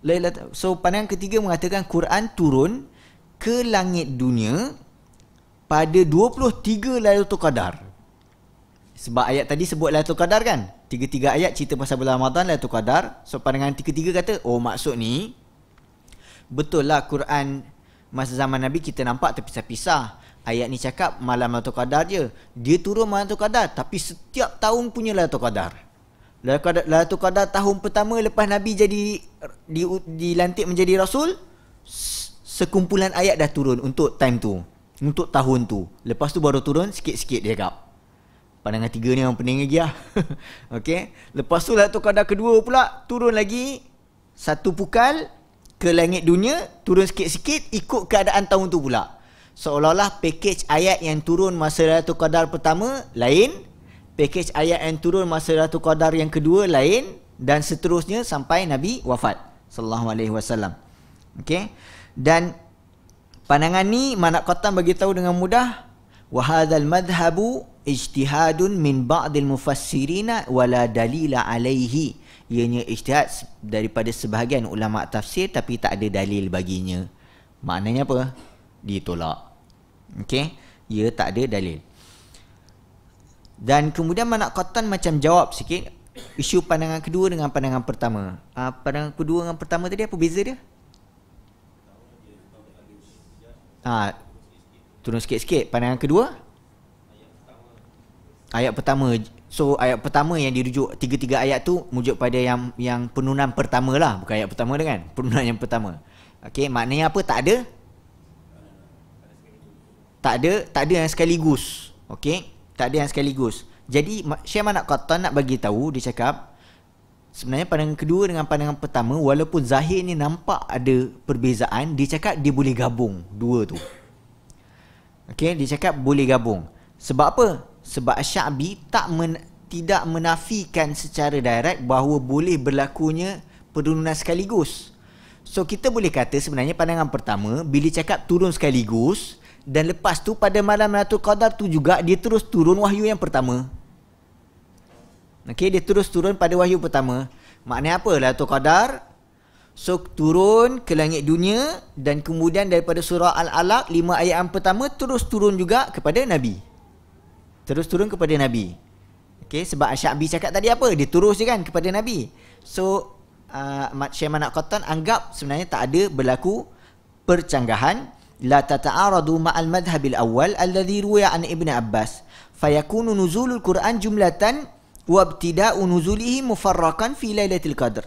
Lailat, so pandangan ketiga mengatakan Quran turun ke langit dunia pada 23 Lailatul Qadar. Sebab ayat tadi sebut Lailatul Qadar kan? Tiga-tiga ayat cerita pasal bulan Ramadan Lailatul Qadar. So pandangan tiga-tiga kata, "Oh, maksud ni betul lah Quran masa zaman Nabi kita nampak terpisah-pisah. Ayat ni cakap malam Lailatul Qadar je. Dia turun malam Lailatul Qadar tapi setiap tahun punya Lailatul Qadar. Lailatul Qadar, Lailatul Qadar tahun pertama lepas Nabi jadi di, dilantik menjadi rasul sekumpulan ayat dah turun untuk time tu. Untuk tahun tu. Lepas tu baru turun sikit-sikit dia cakap. Pandangan tiga ni memang pening lagi lah. okay. Lepas tu lah tu kadar kedua pula turun lagi. Satu pukal ke langit dunia turun sikit-sikit ikut keadaan tahun tu pula. Seolah-olah package ayat yang turun masa Ratu kadar pertama lain. Package ayat yang turun masa Ratu kadar yang kedua lain. Dan seterusnya sampai Nabi wafat. Sallallahu alaihi wasallam. Okay dan pandangan ni mana qatan bagi tahu dengan mudah wa hadzal madhhabu ijtihadun min ba'dil mufassirina wala dalila alaihi ianya ijtihad daripada sebahagian ulama tafsir tapi tak ada dalil baginya maknanya apa ditolak okey ia tak ada dalil dan kemudian mana qatan macam jawab sikit isu pandangan kedua dengan pandangan pertama uh, pandangan kedua dengan pertama tadi apa beza dia Ha, turun sikit-sikit pandangan kedua. Ayat pertama. So ayat pertama yang dirujuk tiga-tiga ayat tu merujuk pada yang yang penunan pertama lah bukan ayat pertama dah kan penunan yang pertama Okay, maknanya apa tak ada tak ada tak ada yang sekaligus Okay, tak ada yang sekaligus jadi Syekh Manak Qattan nak bagi tahu dia cakap Sebenarnya pandangan kedua dengan pandangan pertama walaupun zahir ni nampak ada perbezaan dia cakap dia boleh gabung dua tu. Okay, dia cakap boleh gabung. Sebab apa? Sebab Syabi tak men- tidak menafikan secara direct bahawa boleh berlakunya penurunan sekaligus. So kita boleh kata sebenarnya pandangan pertama bila cakap turun sekaligus dan lepas tu pada malam Lailatul Qadar tu juga dia terus turun wahyu yang pertama. Okey, dia terus turun pada wahyu pertama. Maknanya apa? Lailatul Qadar so turun ke langit dunia dan kemudian daripada surah Al-Alaq lima ayat yang pertama terus turun juga kepada nabi. Terus turun kepada nabi. Okey, sebab Asy'abi cakap tadi apa? Dia terus je kan kepada nabi. So Uh, Syekh Manak Qatan anggap sebenarnya tak ada berlaku percanggahan la tata'aradu ma'al madhabil awal alladhi ruya an ibnu abbas fayakunu nuzulul qur'an jumlatan wabtida'u nuzulihi mufarrakan fi lailatul qadr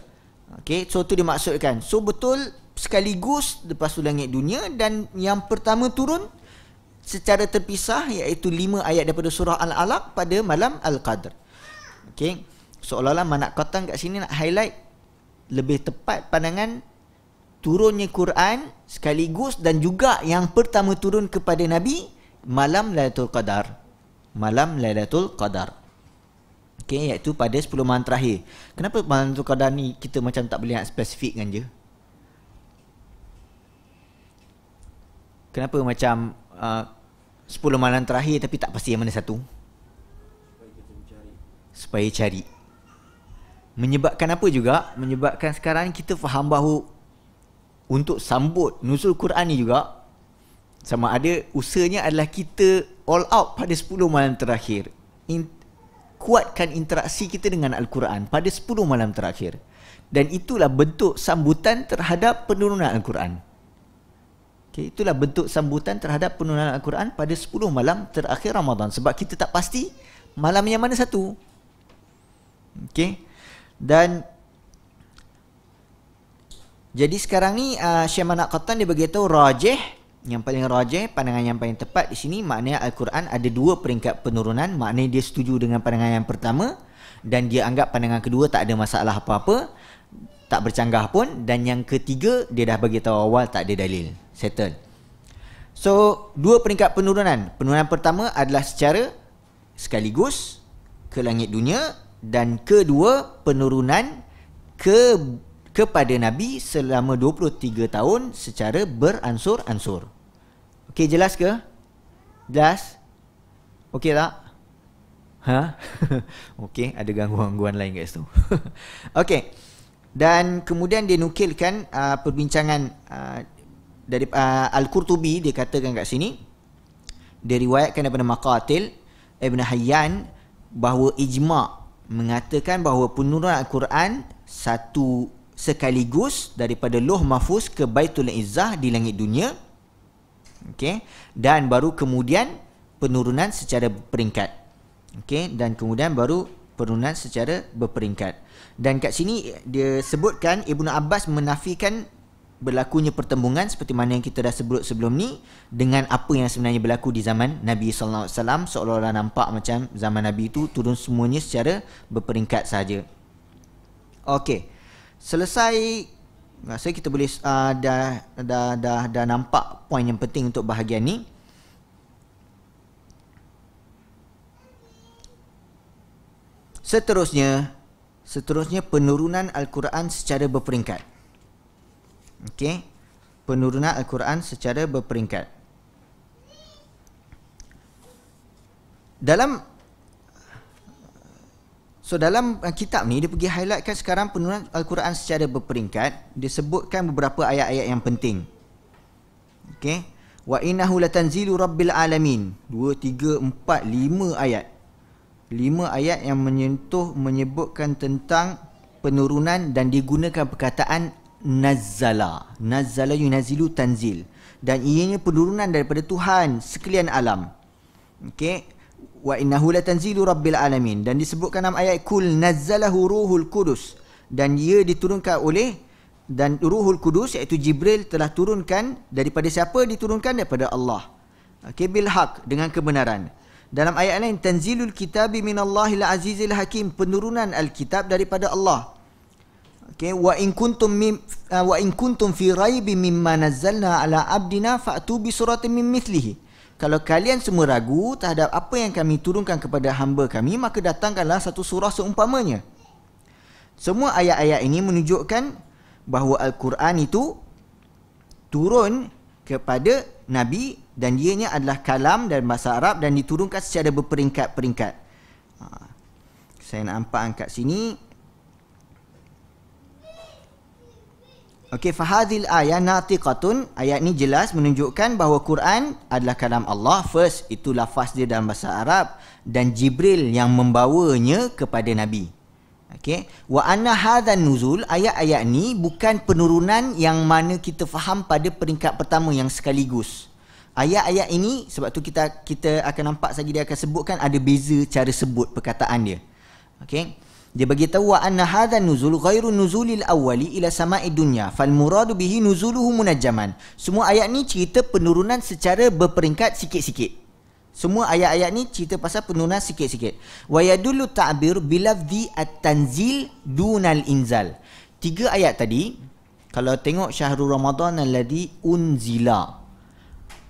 okey so tu dimaksudkan so betul sekaligus lepas tu langit dunia dan yang pertama turun secara terpisah iaitu lima ayat daripada surah al-alaq pada malam al-qadr okey seolah-olah manak kotang kat sini nak highlight lebih tepat pandangan turunnya Quran sekaligus dan juga yang pertama turun kepada Nabi malam Lailatul Qadar malam Lailatul Qadar Okay, iaitu pada 10 malam terakhir. Kenapa malam Zulkadah ni kita macam tak boleh nak spesifik kan je? Kenapa macam uh, 10 malam terakhir tapi tak pasti yang mana satu? Supaya cari. Menyebabkan apa juga? Menyebabkan sekarang kita faham bahawa untuk sambut nusul Quran ni juga sama ada usahanya adalah kita all out pada 10 malam terakhir. In kuatkan interaksi kita dengan Al-Quran pada 10 malam terakhir. Dan itulah bentuk sambutan terhadap penurunan Al-Quran. Okay, itulah bentuk sambutan terhadap penurunan Al-Quran pada 10 malam terakhir Ramadan. Sebab kita tak pasti malam yang mana satu. Okay. Dan jadi sekarang ni uh, Syekh Manak Qatan dia beritahu rajih yang paling rajah pandangan yang paling tepat di sini maknanya al-Quran ada dua peringkat penurunan maknanya dia setuju dengan pandangan yang pertama dan dia anggap pandangan kedua tak ada masalah apa-apa tak bercanggah pun dan yang ketiga dia dah bagi tahu awal tak ada dalil settle so dua peringkat penurunan penurunan pertama adalah secara sekaligus ke langit dunia dan kedua penurunan ke kepada nabi selama 23 tahun secara beransur-ansur Okey jelas ke? Jelas? Okey tak? Ha? Okey, ada gangguan-gangguan lain guys tu. Okey. Dan kemudian dia nukilkan uh, perbincangan uh, dari uh, Al-Qurtubi dia katakan kat sini diriwayatkan daripada Maqatil Ibn Hayyan bahawa ijma mengatakan bahawa penurunan Al-Quran satu sekaligus daripada Loh Mahfuz ke Baitul Izzah di langit dunia Okay, dan baru kemudian penurunan secara peringkat Okay, dan kemudian baru penurunan secara berperingkat dan kat sini dia sebutkan Ibnu Abbas menafikan berlakunya pertembungan seperti mana yang kita dah sebut sebelum ni dengan apa yang sebenarnya berlaku di zaman Nabi sallallahu alaihi wasallam seolah-olah nampak macam zaman Nabi itu turun semuanya secara berperingkat saja. Okey. Selesai rasa kita boleh uh, dah, dah dah dah dah nampak poin yang penting untuk bahagian ni seterusnya seterusnya penurunan al-Quran secara berperingkat okey penurunan al-Quran secara berperingkat dalam So dalam uh, kitab ni dia pergi highlightkan sekarang penurunan Al-Quran secara berperingkat dia sebutkan beberapa ayat-ayat yang penting. Okey. Wa innahu latanzilu rabbil alamin. 2 3 4 5 ayat. 5 ayat yang menyentuh menyebutkan tentang penurunan dan digunakan perkataan nazala nazala yunazilu tanzil dan ianya penurunan daripada Tuhan sekalian alam. Okey wa innahu latanzilu rabbil alamin dan disebutkan dalam ayat kul nazzalahu ruhul kudus". dan ia diturunkan oleh dan ruhul kudus iaitu jibril telah turunkan daripada siapa diturunkan daripada Allah okay, bil haq dengan kebenaran dalam ayat lain tanzilul kitabi minallahi azizil hakim penurunan alkitab daripada Allah okay, wa in kuntum mim, uh, wa in kuntum fi raibi mimma nazzalna ala abdina fa'tu bi suratin min mithlihi kalau kalian semua ragu terhadap apa yang kami turunkan kepada hamba kami maka datangkanlah satu surah seumpamanya semua ayat-ayat ini menunjukkan bahawa al-Quran itu turun kepada nabi dan ianya adalah kalam dan bahasa Arab dan diturunkan secara berperingkat-peringkat ha. saya nak nampak angkat sini Okey, fahadil ayat nanti katun Ayat ni jelas menunjukkan bahawa Quran adalah kalam Allah. First, itu lafaz dia dalam bahasa Arab. Dan Jibril yang membawanya kepada Nabi. Okey. Wa anna hadhan nuzul. Ayat-ayat ni bukan penurunan yang mana kita faham pada peringkat pertama yang sekaligus. Ayat-ayat ini, sebab tu kita kita akan nampak lagi dia akan sebutkan ada beza cara sebut perkataan dia. Okey dia bagi tahu anna hadha nuzul ghairu nuzulil awwali ila sama'i dunya fal muradu bihi nuzuluhu munajjaman semua ayat ni cerita penurunan secara berperingkat sikit-sikit semua ayat-ayat ni cerita pasal penurunan sikit-sikit wa yadullu ta'bir bilafdhi at-tanzil dunal inzal tiga ayat tadi kalau tengok syahrul ramadan alladhi unzila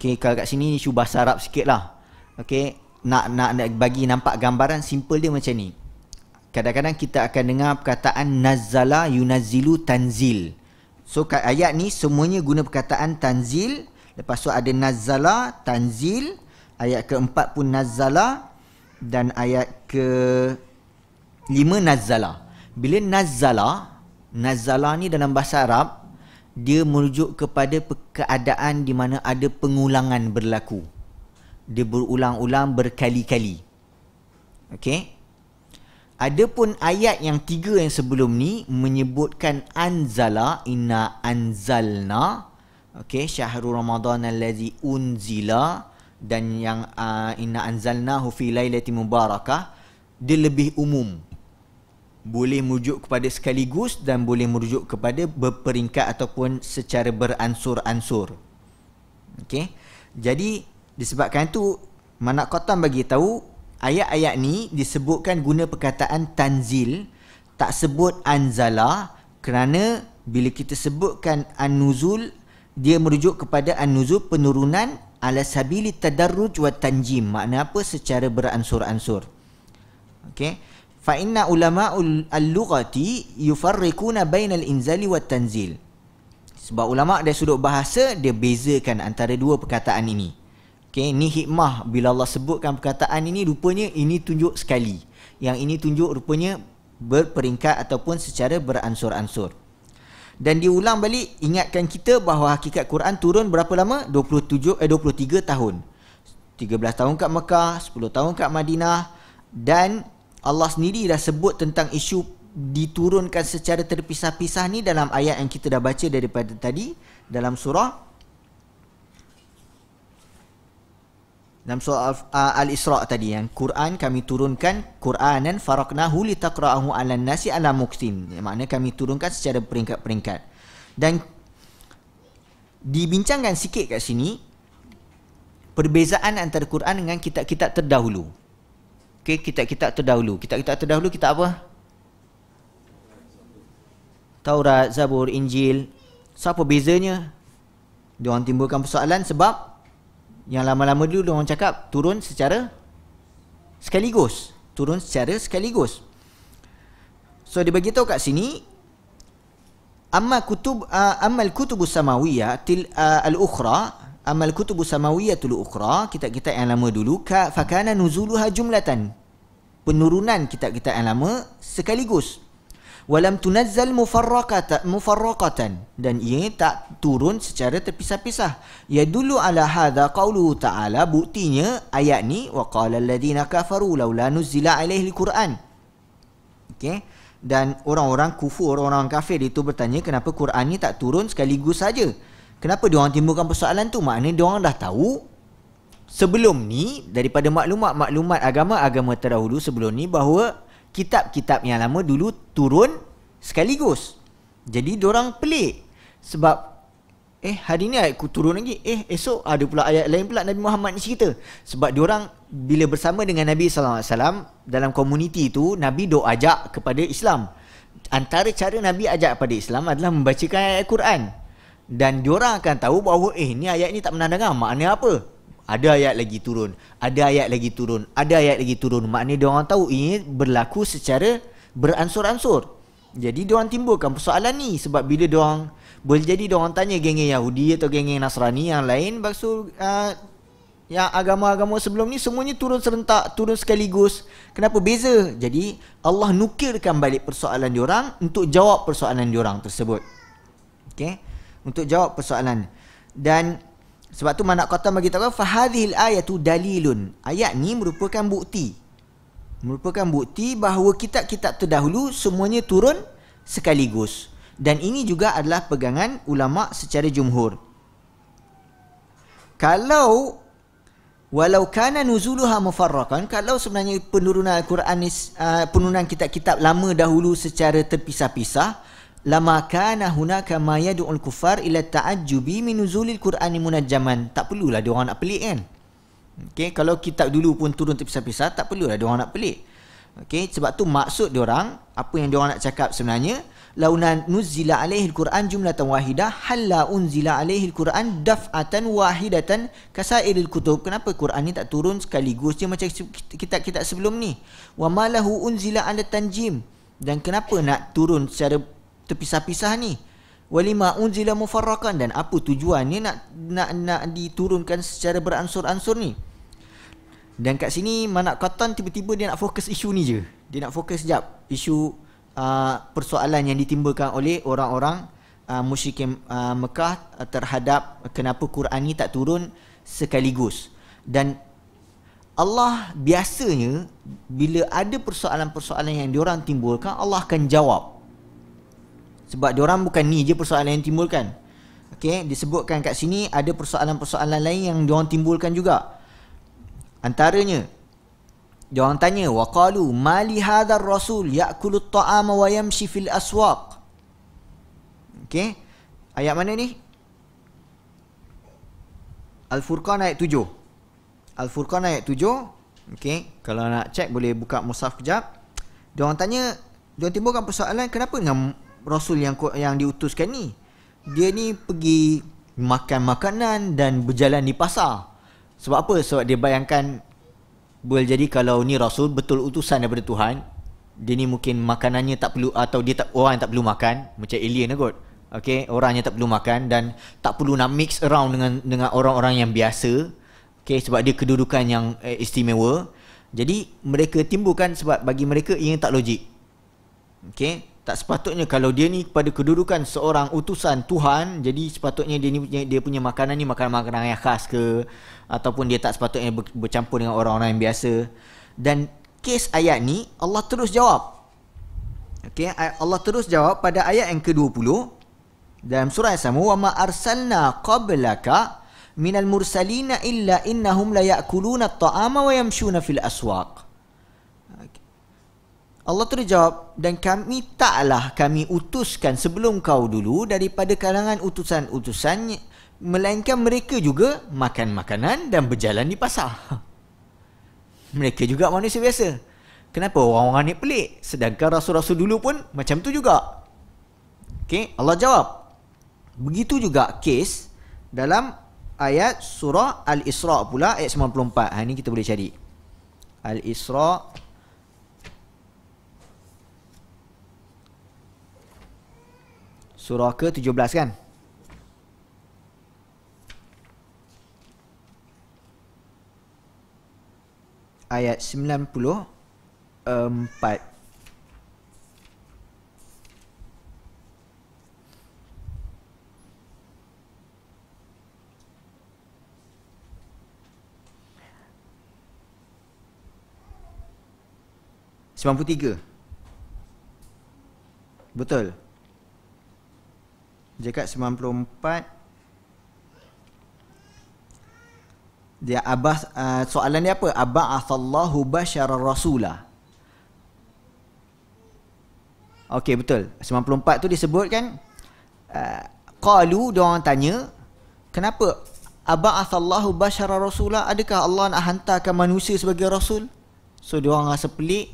Okay, kalau kat sini ni cuba sarap sikit lah Okay, nak, nak, nak bagi nampak gambaran simple dia macam ni kadang-kadang kita akan dengar perkataan nazala yunazilu tanzil. So ayat ni semuanya guna perkataan tanzil. Lepas tu ada nazala tanzil. Ayat keempat pun nazala. Dan ayat ke lima nazala. Bila nazala, nazala ni dalam bahasa Arab, dia merujuk kepada keadaan di mana ada pengulangan berlaku. Dia berulang-ulang berkali-kali. Okay? Adapun ayat yang tiga yang sebelum ni menyebutkan anzala inna anzalna okey syahrul ramadan allazi unzila dan yang uh, inna anzalnahu fi lailati mubarakah dia lebih umum boleh merujuk kepada sekaligus dan boleh merujuk kepada berperingkat ataupun secara beransur-ansur okey jadi disebabkan tu manak kotam bagi tahu Ayat-ayat ni disebutkan guna perkataan tanzil, tak sebut anzala kerana bila kita sebutkan an-nuzul, dia merujuk kepada an-nuzul penurunan ala sabili tadarruj wa tanjim. Makna apa? Secara beransur-ansur. Okay. Fa inna ulama'ul al-lughati yufarrikuna bainal inzali wa tanzil. Sebab ulama' dari sudut bahasa, dia bezakan antara dua perkataan ini. Okay, ini hikmah bila Allah sebutkan perkataan ini rupanya ini tunjuk sekali. Yang ini tunjuk rupanya berperingkat ataupun secara beransur-ansur. Dan diulang balik ingatkan kita bahawa hakikat Quran turun berapa lama? 27 eh 23 tahun. 13 tahun kat Mekah, 10 tahun kat Madinah dan Allah sendiri dah sebut tentang isu diturunkan secara terpisah-pisah ni dalam ayat yang kita dah baca daripada tadi dalam surah dalam surah uh, Al-Isra tadi yang Quran kami turunkan Quranan faraqnahu litaqra'ahu 'alan nasi 'ala muktin. Makna kami turunkan secara peringkat-peringkat. Dan dibincangkan sikit kat sini perbezaan antara Quran dengan kitab-kitab terdahulu. Okey, kitab-kitab terdahulu. Kitab-kitab terdahulu kita apa? Taurat, Zabur, Injil. Siapa so, bezanya? Diorang timbulkan persoalan sebab yang lama-lama dulu orang cakap turun secara sekaligus, turun secara sekaligus. So dia bagi tahu kat sini amma kutub uh, amal kutubus samawiyah til uh, al-ukhra amal kutubus samawiyah tul ukhra Kita kita yang lama dulu ka fakana nuzuluha jumlatan penurunan kitab-kitab yang lama sekaligus walam tunazzal mufarraqatan dan ia tak turun secara terpisah-pisah ya dulu ala hadza qaulu ta'ala buktinya ayat ni waqala alladziina kafaru laula nuzzila alaihi alquran okey dan orang-orang kufur orang-orang kafir itu bertanya kenapa Quran ni tak turun sekaligus saja kenapa diorang timbulkan persoalan tu maknanya diorang dah tahu sebelum ni daripada maklumat-maklumat agama-agama terdahulu sebelum ni bahawa kitab-kitab yang lama dulu turun sekaligus. Jadi orang pelik sebab eh hari ni aku turun lagi, eh esok ada pula ayat lain pula Nabi Muhammad ni cerita. Sebab orang bila bersama dengan Nabi saw dalam komuniti tu Nabi dok ajak kepada Islam. Antara cara Nabi ajak kepada Islam adalah membacakan ayat al Quran. Dan diorang akan tahu bahawa eh ni ayat ni tak pernah dengar, makna apa? ada ayat lagi turun ada ayat lagi turun ada ayat lagi turun maknanya dia orang tahu ini berlaku secara beransur-ansur jadi dia orang timbulkan persoalan ni sebab bila dia orang boleh jadi dia orang tanya geng-geng Yahudi atau geng-geng Nasrani yang lain baksu uh, ah, yang agama-agama sebelum ni semuanya turun serentak turun sekaligus kenapa beza jadi Allah nukirkan balik persoalan dia orang untuk jawab persoalan dia orang tersebut okey untuk jawab persoalan dan sebab tu bagi Kota beritahu Fahadhil ayatu dalilun Ayat ni merupakan bukti Merupakan bukti bahawa kitab-kitab terdahulu Semuanya turun sekaligus Dan ini juga adalah pegangan ulama' secara jumhur Kalau Walau kana nuzuluha mufarrakan Kalau sebenarnya penurunan Al-Quran ni uh, Penurunan kitab-kitab lama dahulu secara terpisah-pisah lama kana hunaka ma yad'ul kufar ila ta'ajjubi min nuzulil qur'ani munajjaman tak perlulah dia orang nak pelik kan okey kalau kitab dulu pun turun terpisah-pisah tak perlulah dia orang nak pelik okey sebab tu maksud dia orang apa yang dia orang nak cakap sebenarnya launan nuzila alaihi alquran jumlatan wahidah halla unzila alaihi alquran daf'atan wahidatan kasairil kutub kenapa quran ni tak turun sekaligus dia macam kitab-kitab sebelum ni wamalahu unzila ala tanjim dan kenapa nak turun secara terpisah-pisah ni walima unzila mufarrakan dan apa tujuannya nak nak nak diturunkan secara beransur-ansur ni dan kat sini mana katan tiba-tiba dia nak fokus isu ni je dia nak fokus sekejap isu uh, persoalan yang ditimbulkan oleh orang-orang uh, musyrik uh, Mekah terhadap kenapa Quran ni tak turun sekaligus dan Allah biasanya bila ada persoalan-persoalan yang diorang timbulkan Allah akan jawab sebab diorang bukan ni je persoalan yang timbulkan, kan okey disebutkan kat sini ada persoalan-persoalan lain yang diorang timbulkan juga antaranya diorang tanya waqalu mali hadzal rasul yaqulu ta'ama wa yamshi fil aswaq okey ayat mana ni Al-Furqan ayat 7 Al-Furqan ayat 7 Okay Kalau nak cek boleh buka musaf kejap Dia tanya Dia timbulkan persoalan Kenapa dengan rasul yang yang diutuskan ni. Dia ni pergi makan makanan dan berjalan di pasar. Sebab apa? Sebab dia bayangkan boleh jadi kalau ni rasul betul utusan daripada Tuhan, dia ni mungkin makanannya tak perlu atau dia tak orang tak perlu makan, macam alien lah kot. Okay, orangnya tak perlu makan dan tak perlu nak mix around dengan dengan orang-orang yang biasa. Okay, sebab dia kedudukan yang eh, istimewa. Jadi mereka timbulkan sebab bagi mereka ini tak logik. Okay, tak sepatutnya kalau dia ni pada kedudukan seorang utusan Tuhan jadi sepatutnya dia ni punya, dia punya makanan ni makanan makanan yang khas ke ataupun dia tak sepatutnya bercampur dengan orang-orang yang biasa dan kes ayat ni Allah terus jawab okey Allah terus jawab pada ayat yang ke-20 dalam surah yang sama wa ma arsalna qablaka minal mursalina illa innahum la ya'kuluna at-ta'ama wa yamshuna fil aswaq Allah terus jawab dan kami taklah kami utuskan sebelum kau dulu daripada kalangan utusan-utusan melainkan mereka juga makan makanan dan berjalan di pasar. Mereka juga manusia biasa. Kenapa orang-orang ni pelik sedangkan rasul-rasul dulu pun macam tu juga. okay Allah jawab. Begitu juga kes dalam ayat surah Al-Isra pula ayat 94. Ha kita boleh cari. Al-Isra Surah ke-17 kan? Ayat 94 tiga Betul Jekat 94 Dia abah uh, soalan dia apa? asallahu basyara rasula. Okey betul. 94 tu disebut kan uh, ah, qalu dia orang tanya kenapa asallahu basyara rasula? Adakah Allah nak hantarkan manusia sebagai rasul? So dia orang rasa pelik.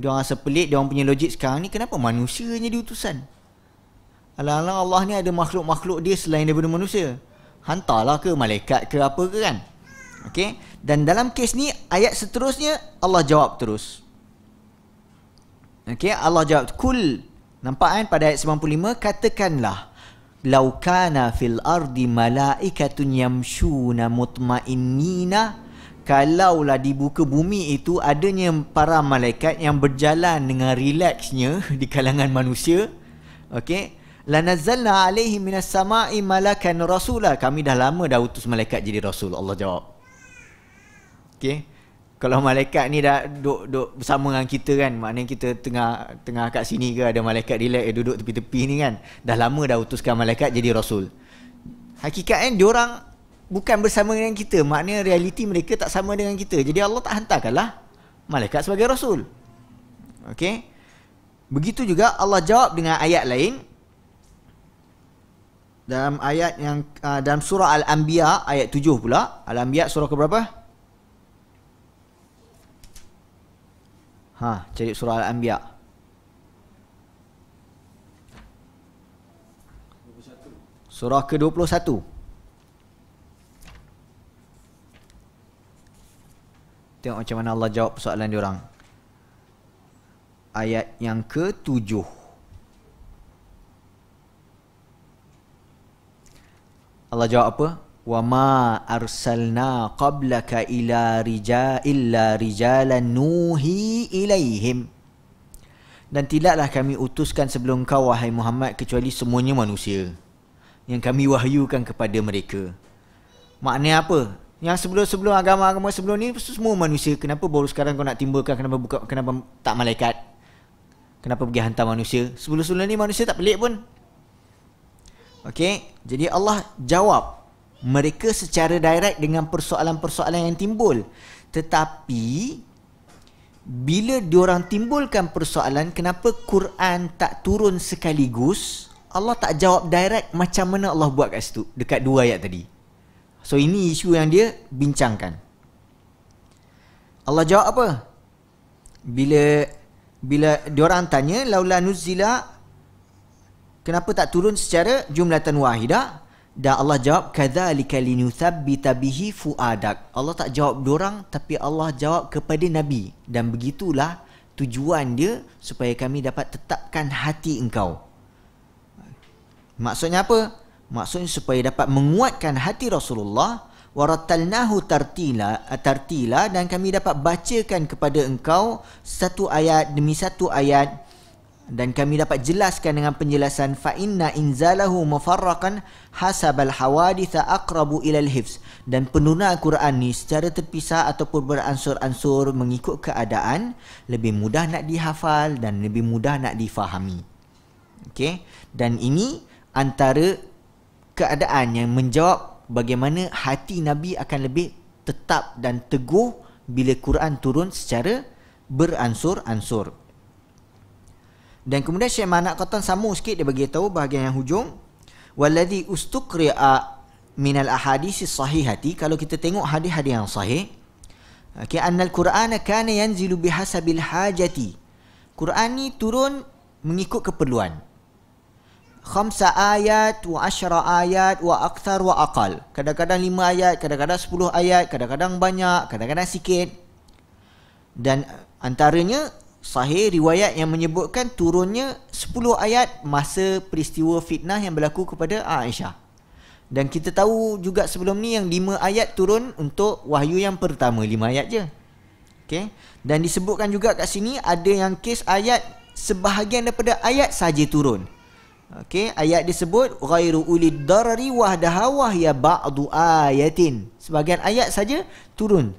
Dia orang rasa pelik, dia orang punya logik sekarang ni kenapa manusianya diutusan? Alang-alang Allah ni ada makhluk-makhluk dia selain daripada manusia. Hantarlah ke malaikat ke apa ke kan. Okey. Dan dalam kes ni ayat seterusnya Allah jawab terus. Okey, Allah jawab kul. Nampak kan pada ayat 95 katakanlah laukana fil ardi malaikatun yamshuna mutmainnina kalaulah di buka bumi itu adanya para malaikat yang berjalan dengan relaxnya di kalangan manusia okey La nazalna alaihim minas sama'i malakan rasula. Kami dah lama dah utus malaikat jadi rasul. Allah jawab. Okey. Kalau malaikat ni dah duk duk bersama dengan kita kan, maknanya kita tengah tengah kat sini ke ada malaikat relax eh, duduk tepi-tepi ni kan. Dah lama dah utuskan malaikat jadi rasul. hakikatnya eh, dia orang bukan bersama dengan kita. Maknanya realiti mereka tak sama dengan kita. Jadi Allah tak hantarkanlah malaikat sebagai rasul. Okey. Begitu juga Allah jawab dengan ayat lain dalam ayat yang uh, dalam surah Al-Anbiya ayat 7 pula. Al-Anbiya surah ke berapa? Ha, cari surah Al-Anbiya. 21. Surah ke-21. Tengok macam mana Allah jawab persoalan orang Ayat yang ke-7. Allah jawab apa? Wa ma arsalna qablaka ila rija illa rijalan nuhi ilaihim. Dan tidaklah kami utuskan sebelum kau wahai Muhammad kecuali semuanya manusia yang kami wahyukan kepada mereka. Maknanya apa? Yang sebelum-sebelum agama-agama sebelum ni semua manusia. Kenapa baru sekarang kau nak timbulkan kenapa buka kenapa tak malaikat? Kenapa pergi hantar manusia? Sebelum-sebelum ni manusia tak pelik pun. Okey, Jadi Allah jawab Mereka secara direct Dengan persoalan-persoalan yang timbul Tetapi Bila diorang timbulkan persoalan Kenapa Quran tak turun sekaligus Allah tak jawab direct Macam mana Allah buat kat situ Dekat dua ayat tadi So ini isu yang dia bincangkan Allah jawab apa? Bila bila diorang tanya laula nuzila kenapa tak turun secara jumlatan wahidah dan Allah jawab kadzalika linuthabbita bihi fuadak Allah tak jawab dua orang tapi Allah jawab kepada nabi dan begitulah tujuan dia supaya kami dapat tetapkan hati engkau maksudnya apa maksudnya supaya dapat menguatkan hati Rasulullah warattalnahu tartila tartila dan kami dapat bacakan kepada engkau satu ayat demi satu ayat dan kami dapat jelaskan dengan penjelasan fa inna inzalahu mufarraqan hasabal hawaditha aqrabu ila al-hifz dan penurunan Quran ni secara terpisah ataupun beransur-ansur mengikut keadaan lebih mudah nak dihafal dan lebih mudah nak difahami okey dan ini antara keadaan yang menjawab bagaimana hati nabi akan lebih tetap dan teguh bila Quran turun secara beransur-ansur dan kemudian Syekh Manak Qatan sama sikit dia bagi tahu bahagian yang hujung walladhi ustuqri'a min al-ahadis sahihati kalau kita tengok hadis-hadis yang sahih okay anna al-Quran kana yanzilu bihasabil hajati Quran ni turun mengikut keperluan khamsa ayat wa asyara ayat wa akthar wa aqal kadang-kadang lima ayat kadang-kadang sepuluh ayat kadang-kadang banyak kadang-kadang sikit dan antaranya sahih riwayat yang menyebutkan turunnya 10 ayat masa peristiwa fitnah yang berlaku kepada Aisyah. Dan kita tahu juga sebelum ni yang 5 ayat turun untuk wahyu yang pertama 5 ayat je. Okey. Dan disebutkan juga kat sini ada yang kes ayat sebahagian daripada ayat saja turun. Okey, ayat disebut ghairu ulid darari wahdahawah ya ba'du ayatin. Sebahagian ayat saja turun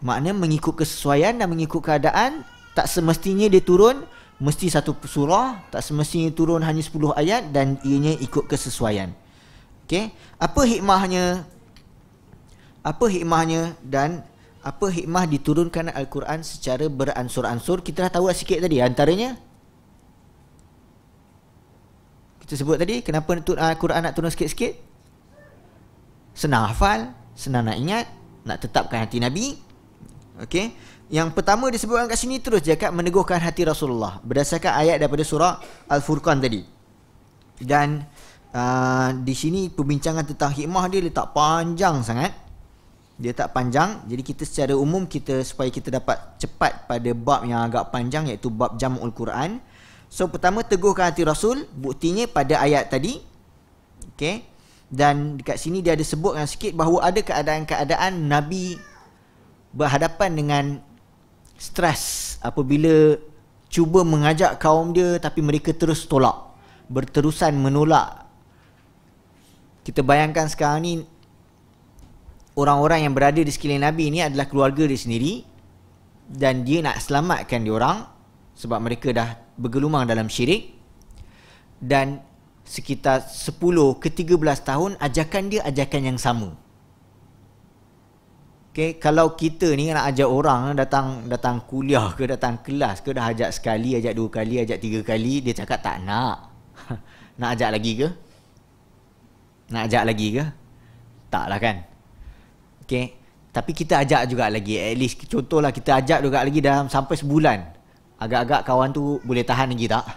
Maknanya mengikut kesesuaian dan mengikut keadaan Tak semestinya dia turun Mesti satu surah Tak semestinya turun hanya 10 ayat Dan ianya ikut kesesuaian okay? Apa hikmahnya Apa hikmahnya Dan apa hikmah diturunkan Al-Quran secara beransur-ansur Kita dah tahu lah sikit tadi Antaranya Kita sebut tadi Kenapa Al-Quran ah, nak turun sikit-sikit Senang hafal Senang nak ingat Nak tetapkan hati Nabi Okey. Yang pertama disebutkan kat sini terus jakat meneguhkan hati Rasulullah berdasarkan ayat daripada surah Al-Furqan tadi. Dan uh, di sini perbincangan tentang hikmah dia letak panjang sangat. Dia tak panjang. Jadi kita secara umum kita supaya kita dapat cepat pada bab yang agak panjang iaitu bab Jamul Quran. So pertama teguhkan hati Rasul buktinya pada ayat tadi. Okey. Dan dekat sini dia ada sebutkan sikit bahawa ada keadaan-keadaan Nabi berhadapan dengan stres apabila cuba mengajak kaum dia tapi mereka terus tolak berterusan menolak kita bayangkan sekarang ni orang-orang yang berada di sekeliling Nabi ni adalah keluarga dia sendiri dan dia nak selamatkan dia orang sebab mereka dah bergelumang dalam syirik dan sekitar 10 ke 13 tahun ajakan dia ajakan yang sama Okay, kalau kita ni nak ajak orang eh, datang datang kuliah ke datang kelas ke dah ajak sekali, ajak dua kali, ajak tiga kali, dia cakap tak nak. nak ajak lagi ke? Nak ajak lagi ke? Tak lah kan. Okay. Tapi kita ajak juga lagi. At least contohlah kita ajak juga lagi dalam sampai sebulan. Agak-agak kawan tu boleh tahan lagi tak?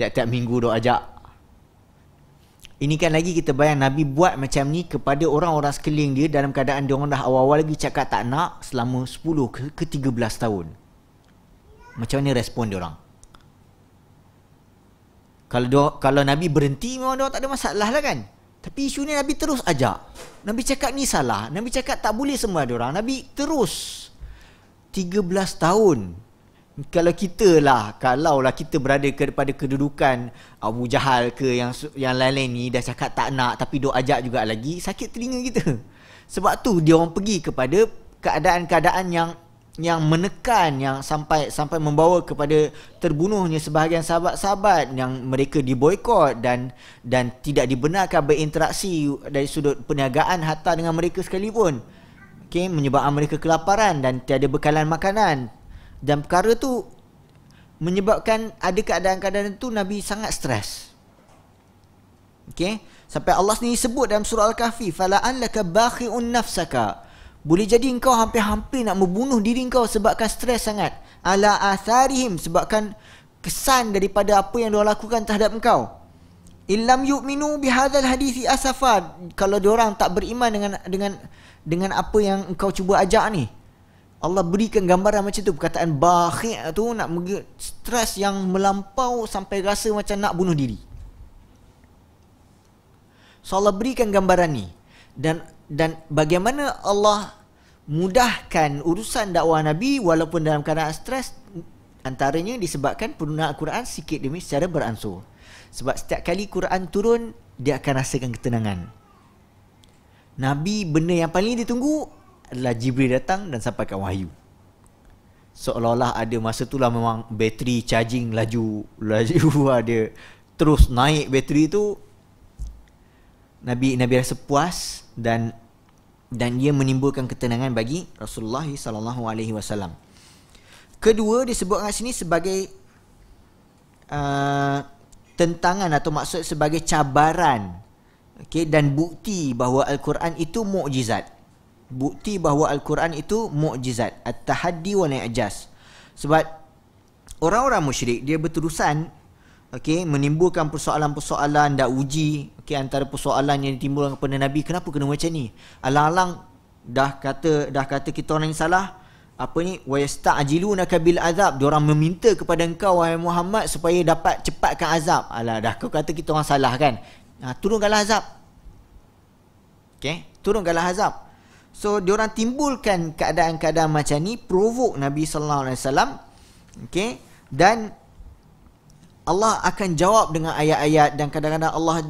Tiap-tiap minggu duk ajak ini kan lagi kita bayang Nabi buat macam ni kepada orang-orang sekeliling dia dalam keadaan dia orang dah awal-awal lagi cakap tak nak selama 10 ke 13 tahun. Macam ni respon dia orang? Kalau dia, kalau Nabi berhenti memang dia tak ada masalah lah kan. Tapi isu ni Nabi terus ajak. Nabi cakap ni salah, Nabi cakap tak boleh semua dia orang. Nabi terus 13 tahun kalau kita lah kalau lah kita berada kepada kedudukan Abu Jahal ke yang yang lain-lain ni dah cakap tak nak tapi dok ajak juga lagi sakit telinga kita sebab tu dia orang pergi kepada keadaan-keadaan yang yang menekan yang sampai sampai membawa kepada terbunuhnya sebahagian sahabat-sahabat yang mereka diboikot dan dan tidak dibenarkan berinteraksi dari sudut perniagaan hatta dengan mereka sekalipun okay menyebabkan mereka kelaparan dan tiada bekalan makanan dan perkara tu menyebabkan ada keadaan-keadaan tu Nabi sangat stres. okay? sampai Allah sendiri sebut dalam surah Al-Kahfi, "Fala anlaka bakhi'un nafsaka." Boleh jadi engkau hampir-hampir nak membunuh diri engkau sebabkan stres sangat. Ala asarihim sebabkan kesan daripada apa yang dia lakukan terhadap engkau. Illam yu'minu bihadzal hadithi asafan. Kalau dia orang tak beriman dengan dengan dengan apa yang engkau cuba ajak ni, Allah berikan gambaran macam tu perkataan bakhir tu nak stres yang melampau sampai rasa macam nak bunuh diri. So Allah berikan gambaran ni dan dan bagaimana Allah mudahkan urusan dakwah Nabi walaupun dalam keadaan stres antaranya disebabkan penggunaan Quran sikit demi secara beransur. Sebab setiap kali Quran turun dia akan rasakan ketenangan. Nabi benda yang paling ditunggu adalah Jibril datang dan sampaikan wahyu. Seolah-olah ada masa tu lah memang bateri charging laju laju ada terus naik bateri itu Nabi Nabi rasa puas dan dan dia menimbulkan ketenangan bagi Rasulullah sallallahu alaihi wasallam. Kedua disebut kat sini sebagai uh, tentangan atau maksud sebagai cabaran okay, dan bukti bahawa Al-Quran itu mukjizat bukti bahawa al-Quran itu mukjizat at-tahaddi wal i'jaz sebab orang-orang musyrik dia berterusan okey menimbulkan persoalan-persoalan dan uji okey antara persoalan yang timbul kepada nabi kenapa kena macam ni alang-alang dah kata dah kata kita orang yang salah apa ni wa yasta'jiluna kabil azab dia orang meminta kepada engkau wahai Muhammad supaya dapat cepatkan azab alah dah kau kata kita orang salah kan ha, turunkanlah azab okey turunkanlah azab So orang timbulkan keadaan-keadaan macam ni provok Nabi sallallahu alaihi wasallam. Okey. Dan Allah akan jawab dengan ayat-ayat dan kadang-kadang Allah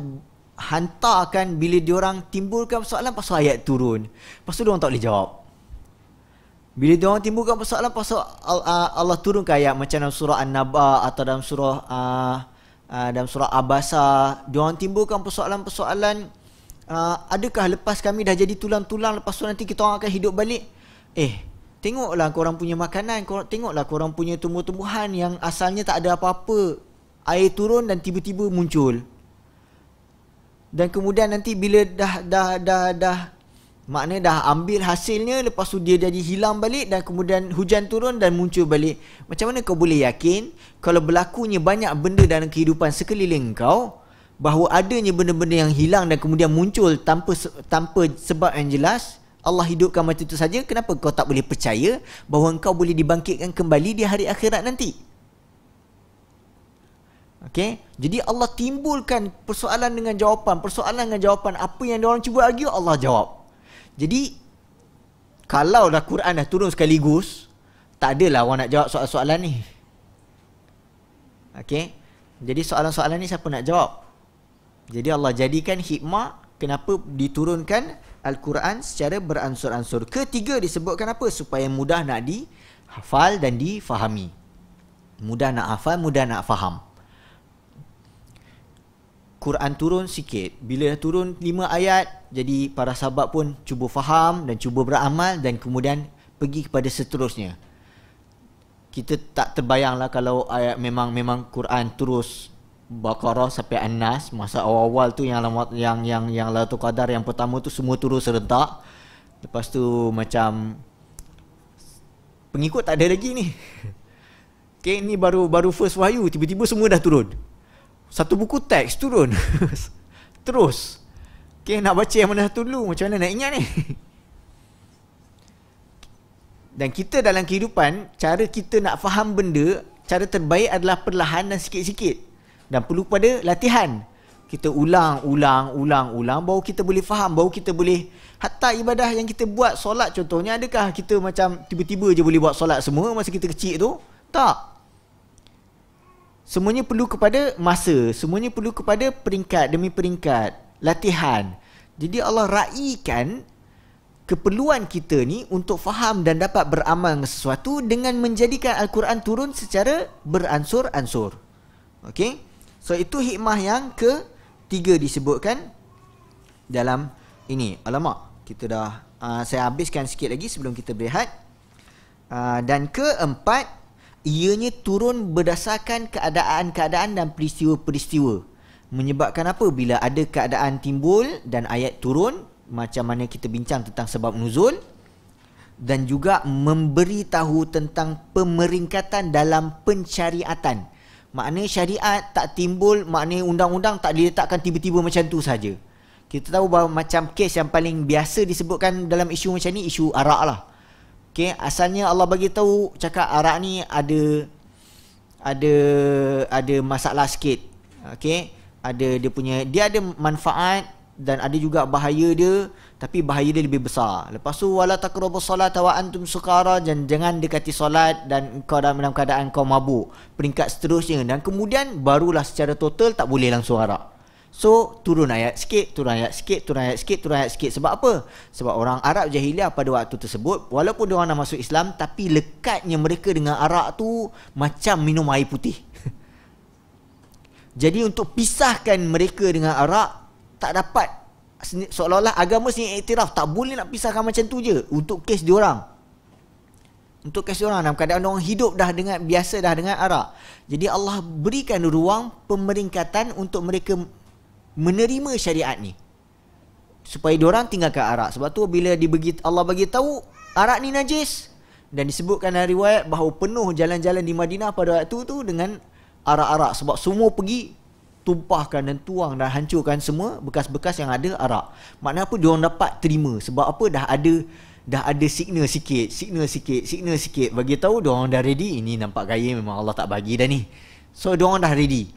hantarkan bila orang timbulkan persoalan pasal ayat turun. Pasal orang tak boleh jawab. Bila diorang timbulkan persoalan pasal Allah turunkan ayat macam dalam surah An-Naba atau dalam surah uh, uh, dalam surah Abasa, Orang timbulkan persoalan-persoalan persoalan persoalan uh, adakah lepas kami dah jadi tulang-tulang lepas tu nanti kita orang akan hidup balik? Eh, tengoklah korang punya makanan, korang, tengoklah korang punya tumbuh-tumbuhan yang asalnya tak ada apa-apa. Air turun dan tiba-tiba muncul. Dan kemudian nanti bila dah dah dah dah Maknanya dah ambil hasilnya lepas tu dia jadi hilang balik dan kemudian hujan turun dan muncul balik. Macam mana kau boleh yakin kalau berlakunya banyak benda dalam kehidupan sekeliling kau bahawa adanya benda-benda yang hilang dan kemudian muncul tanpa tanpa sebab yang jelas Allah hidupkan mati itu saja kenapa kau tak boleh percaya bahawa engkau boleh dibangkitkan kembali di hari akhirat nanti Okay? Jadi Allah timbulkan persoalan dengan jawapan Persoalan dengan jawapan Apa yang orang cuba argue Allah jawab Jadi Kalau dah Quran dah turun sekaligus Tak adalah orang nak jawab soalan-soalan ni Okay? Jadi soalan-soalan ni siapa nak jawab? Jadi Allah jadikan hikmah kenapa diturunkan Al-Quran secara beransur-ansur. Ketiga disebutkan apa? Supaya mudah nak dihafal dan difahami. Mudah nak hafal, mudah nak faham. Quran turun sikit. Bila turun lima ayat, jadi para sahabat pun cuba faham dan cuba beramal dan kemudian pergi kepada seterusnya. Kita tak terbayanglah kalau ayat memang memang Quran terus Baqarah sampai An-Nas masa awal-awal tu yang yang yang yang, yang Lailatul Qadar yang pertama tu semua turun serentak. Lepas tu macam pengikut tak ada lagi ni. Okay, ni baru baru first wahyu tiba-tiba semua dah turun. Satu buku teks turun. Terus. Okay, nak baca yang mana satu dulu macam mana nak ingat ni? Dan kita dalam kehidupan, cara kita nak faham benda, cara terbaik adalah perlahan dan sikit-sikit dan perlu pada latihan kita ulang ulang ulang ulang baru kita boleh faham baru kita boleh hatta ibadah yang kita buat solat contohnya adakah kita macam tiba-tiba je boleh buat solat semua masa kita kecil tu tak semuanya perlu kepada masa semuanya perlu kepada peringkat demi peringkat latihan jadi Allah raikan keperluan kita ni untuk faham dan dapat beramal dengan sesuatu dengan menjadikan al-Quran turun secara beransur-ansur okey So itu hikmah yang ke tiga disebutkan dalam ini. Alamak, kita dah uh, saya habiskan sikit lagi sebelum kita berehat. Uh, dan keempat, ianya turun berdasarkan keadaan-keadaan dan peristiwa-peristiwa. Menyebabkan apa? Bila ada keadaan timbul dan ayat turun, macam mana kita bincang tentang sebab nuzul dan juga memberitahu tentang pemeringkatan dalam pencariatan maknanya syariat tak timbul maknanya undang-undang tak diletakkan tiba-tiba macam tu saja kita tahu bahawa macam kes yang paling biasa disebutkan dalam isu macam ni isu arak lah Okay, asalnya Allah bagi tahu cakap arak ni ada ada ada masalah sikit Okay, ada dia punya dia ada manfaat dan ada juga bahaya dia tapi bahaya dia lebih besar. Lepas tu wala taqrabus salata wa antum sukara dan jangan dekati solat dan kau dalam keadaan kau mabuk. Peringkat seterusnya dan kemudian barulah secara total tak boleh langsung arak. So turun ayat sikit, turun ayat sikit, turun ayat sikit, turun ayat sikit sebab apa? Sebab orang Arab jahiliah pada waktu tersebut walaupun dia orang dah masuk Islam tapi lekatnya mereka dengan arak tu macam minum air putih. Jadi untuk pisahkan mereka dengan arak tak dapat seolah-olah agama sendiri iktiraf tak boleh nak pisahkan macam tu je untuk kes diorang untuk kes diorang dalam keadaan orang hidup dah dengan biasa dah dengan arak jadi Allah berikan ruang pemeringkatan untuk mereka menerima syariat ni supaya diorang tinggalkan arak sebab tu bila dibagi Allah bagi tahu arak ni najis dan disebutkan dalam riwayat bahawa penuh jalan-jalan di Madinah pada waktu tu dengan arak-arak sebab semua pergi tumpahkan dan tuang dan hancurkan semua bekas-bekas yang ada arak. Maknanya apa dia orang dapat terima sebab apa dah ada dah ada signal sikit, signal sikit, signal sikit bagi tahu dia orang dah ready. Ini nampak gaya memang Allah tak bagi dah ni. So dia orang dah ready.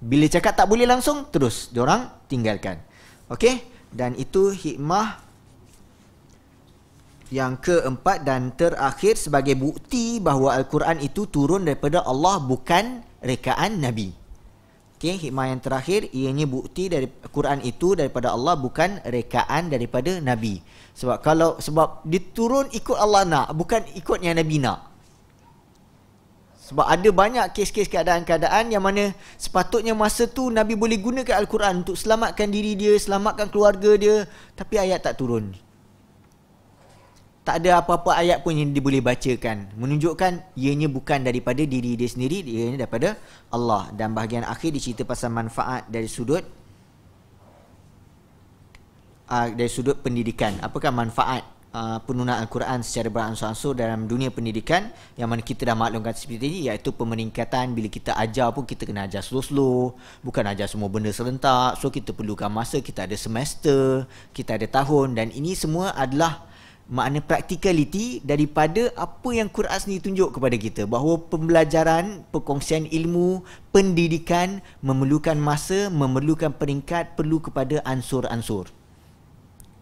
Bila cakap tak boleh langsung terus dia orang tinggalkan. Okey? Dan itu hikmah yang keempat dan terakhir sebagai bukti bahawa Al-Quran itu turun daripada Allah bukan rekaan Nabi. Okay, hikmah yang terakhir ianya bukti dari Quran itu daripada Allah bukan rekaan daripada Nabi. Sebab kalau sebab diturun ikut Allah nak bukan ikut yang Nabi nak. Sebab ada banyak kes-kes keadaan-keadaan yang mana sepatutnya masa tu Nabi boleh gunakan Al-Quran untuk selamatkan diri dia, selamatkan keluarga dia. Tapi ayat tak turun tak ada apa-apa ayat pun yang dia boleh bacakan menunjukkan ianya bukan daripada diri dia sendiri ianya daripada Allah dan bahagian akhir dicerita pasal manfaat dari sudut uh, dari sudut pendidikan apakah manfaat uh, ah, penggunaan Al-Quran secara beransur-ansur dalam dunia pendidikan yang mana kita dah maklumkan seperti ini iaitu pemeringkatan bila kita ajar pun kita kena ajar slow-slow bukan ajar semua benda serentak so kita perlukan masa kita ada semester kita ada tahun dan ini semua adalah makna practicality daripada apa yang Quran sendiri tunjuk kepada kita bahawa pembelajaran, perkongsian ilmu, pendidikan memerlukan masa, memerlukan peringkat, perlu kepada ansur-ansur.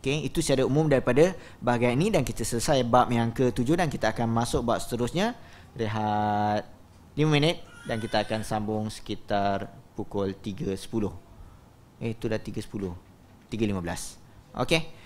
Okay, itu secara umum daripada bahagian ini dan kita selesai bab yang ke-7 dan kita akan masuk bab seterusnya. Rehat 5 minit dan kita akan sambung sekitar pukul 3.10. Eh, itu dah 3.10. 3.15. Okay.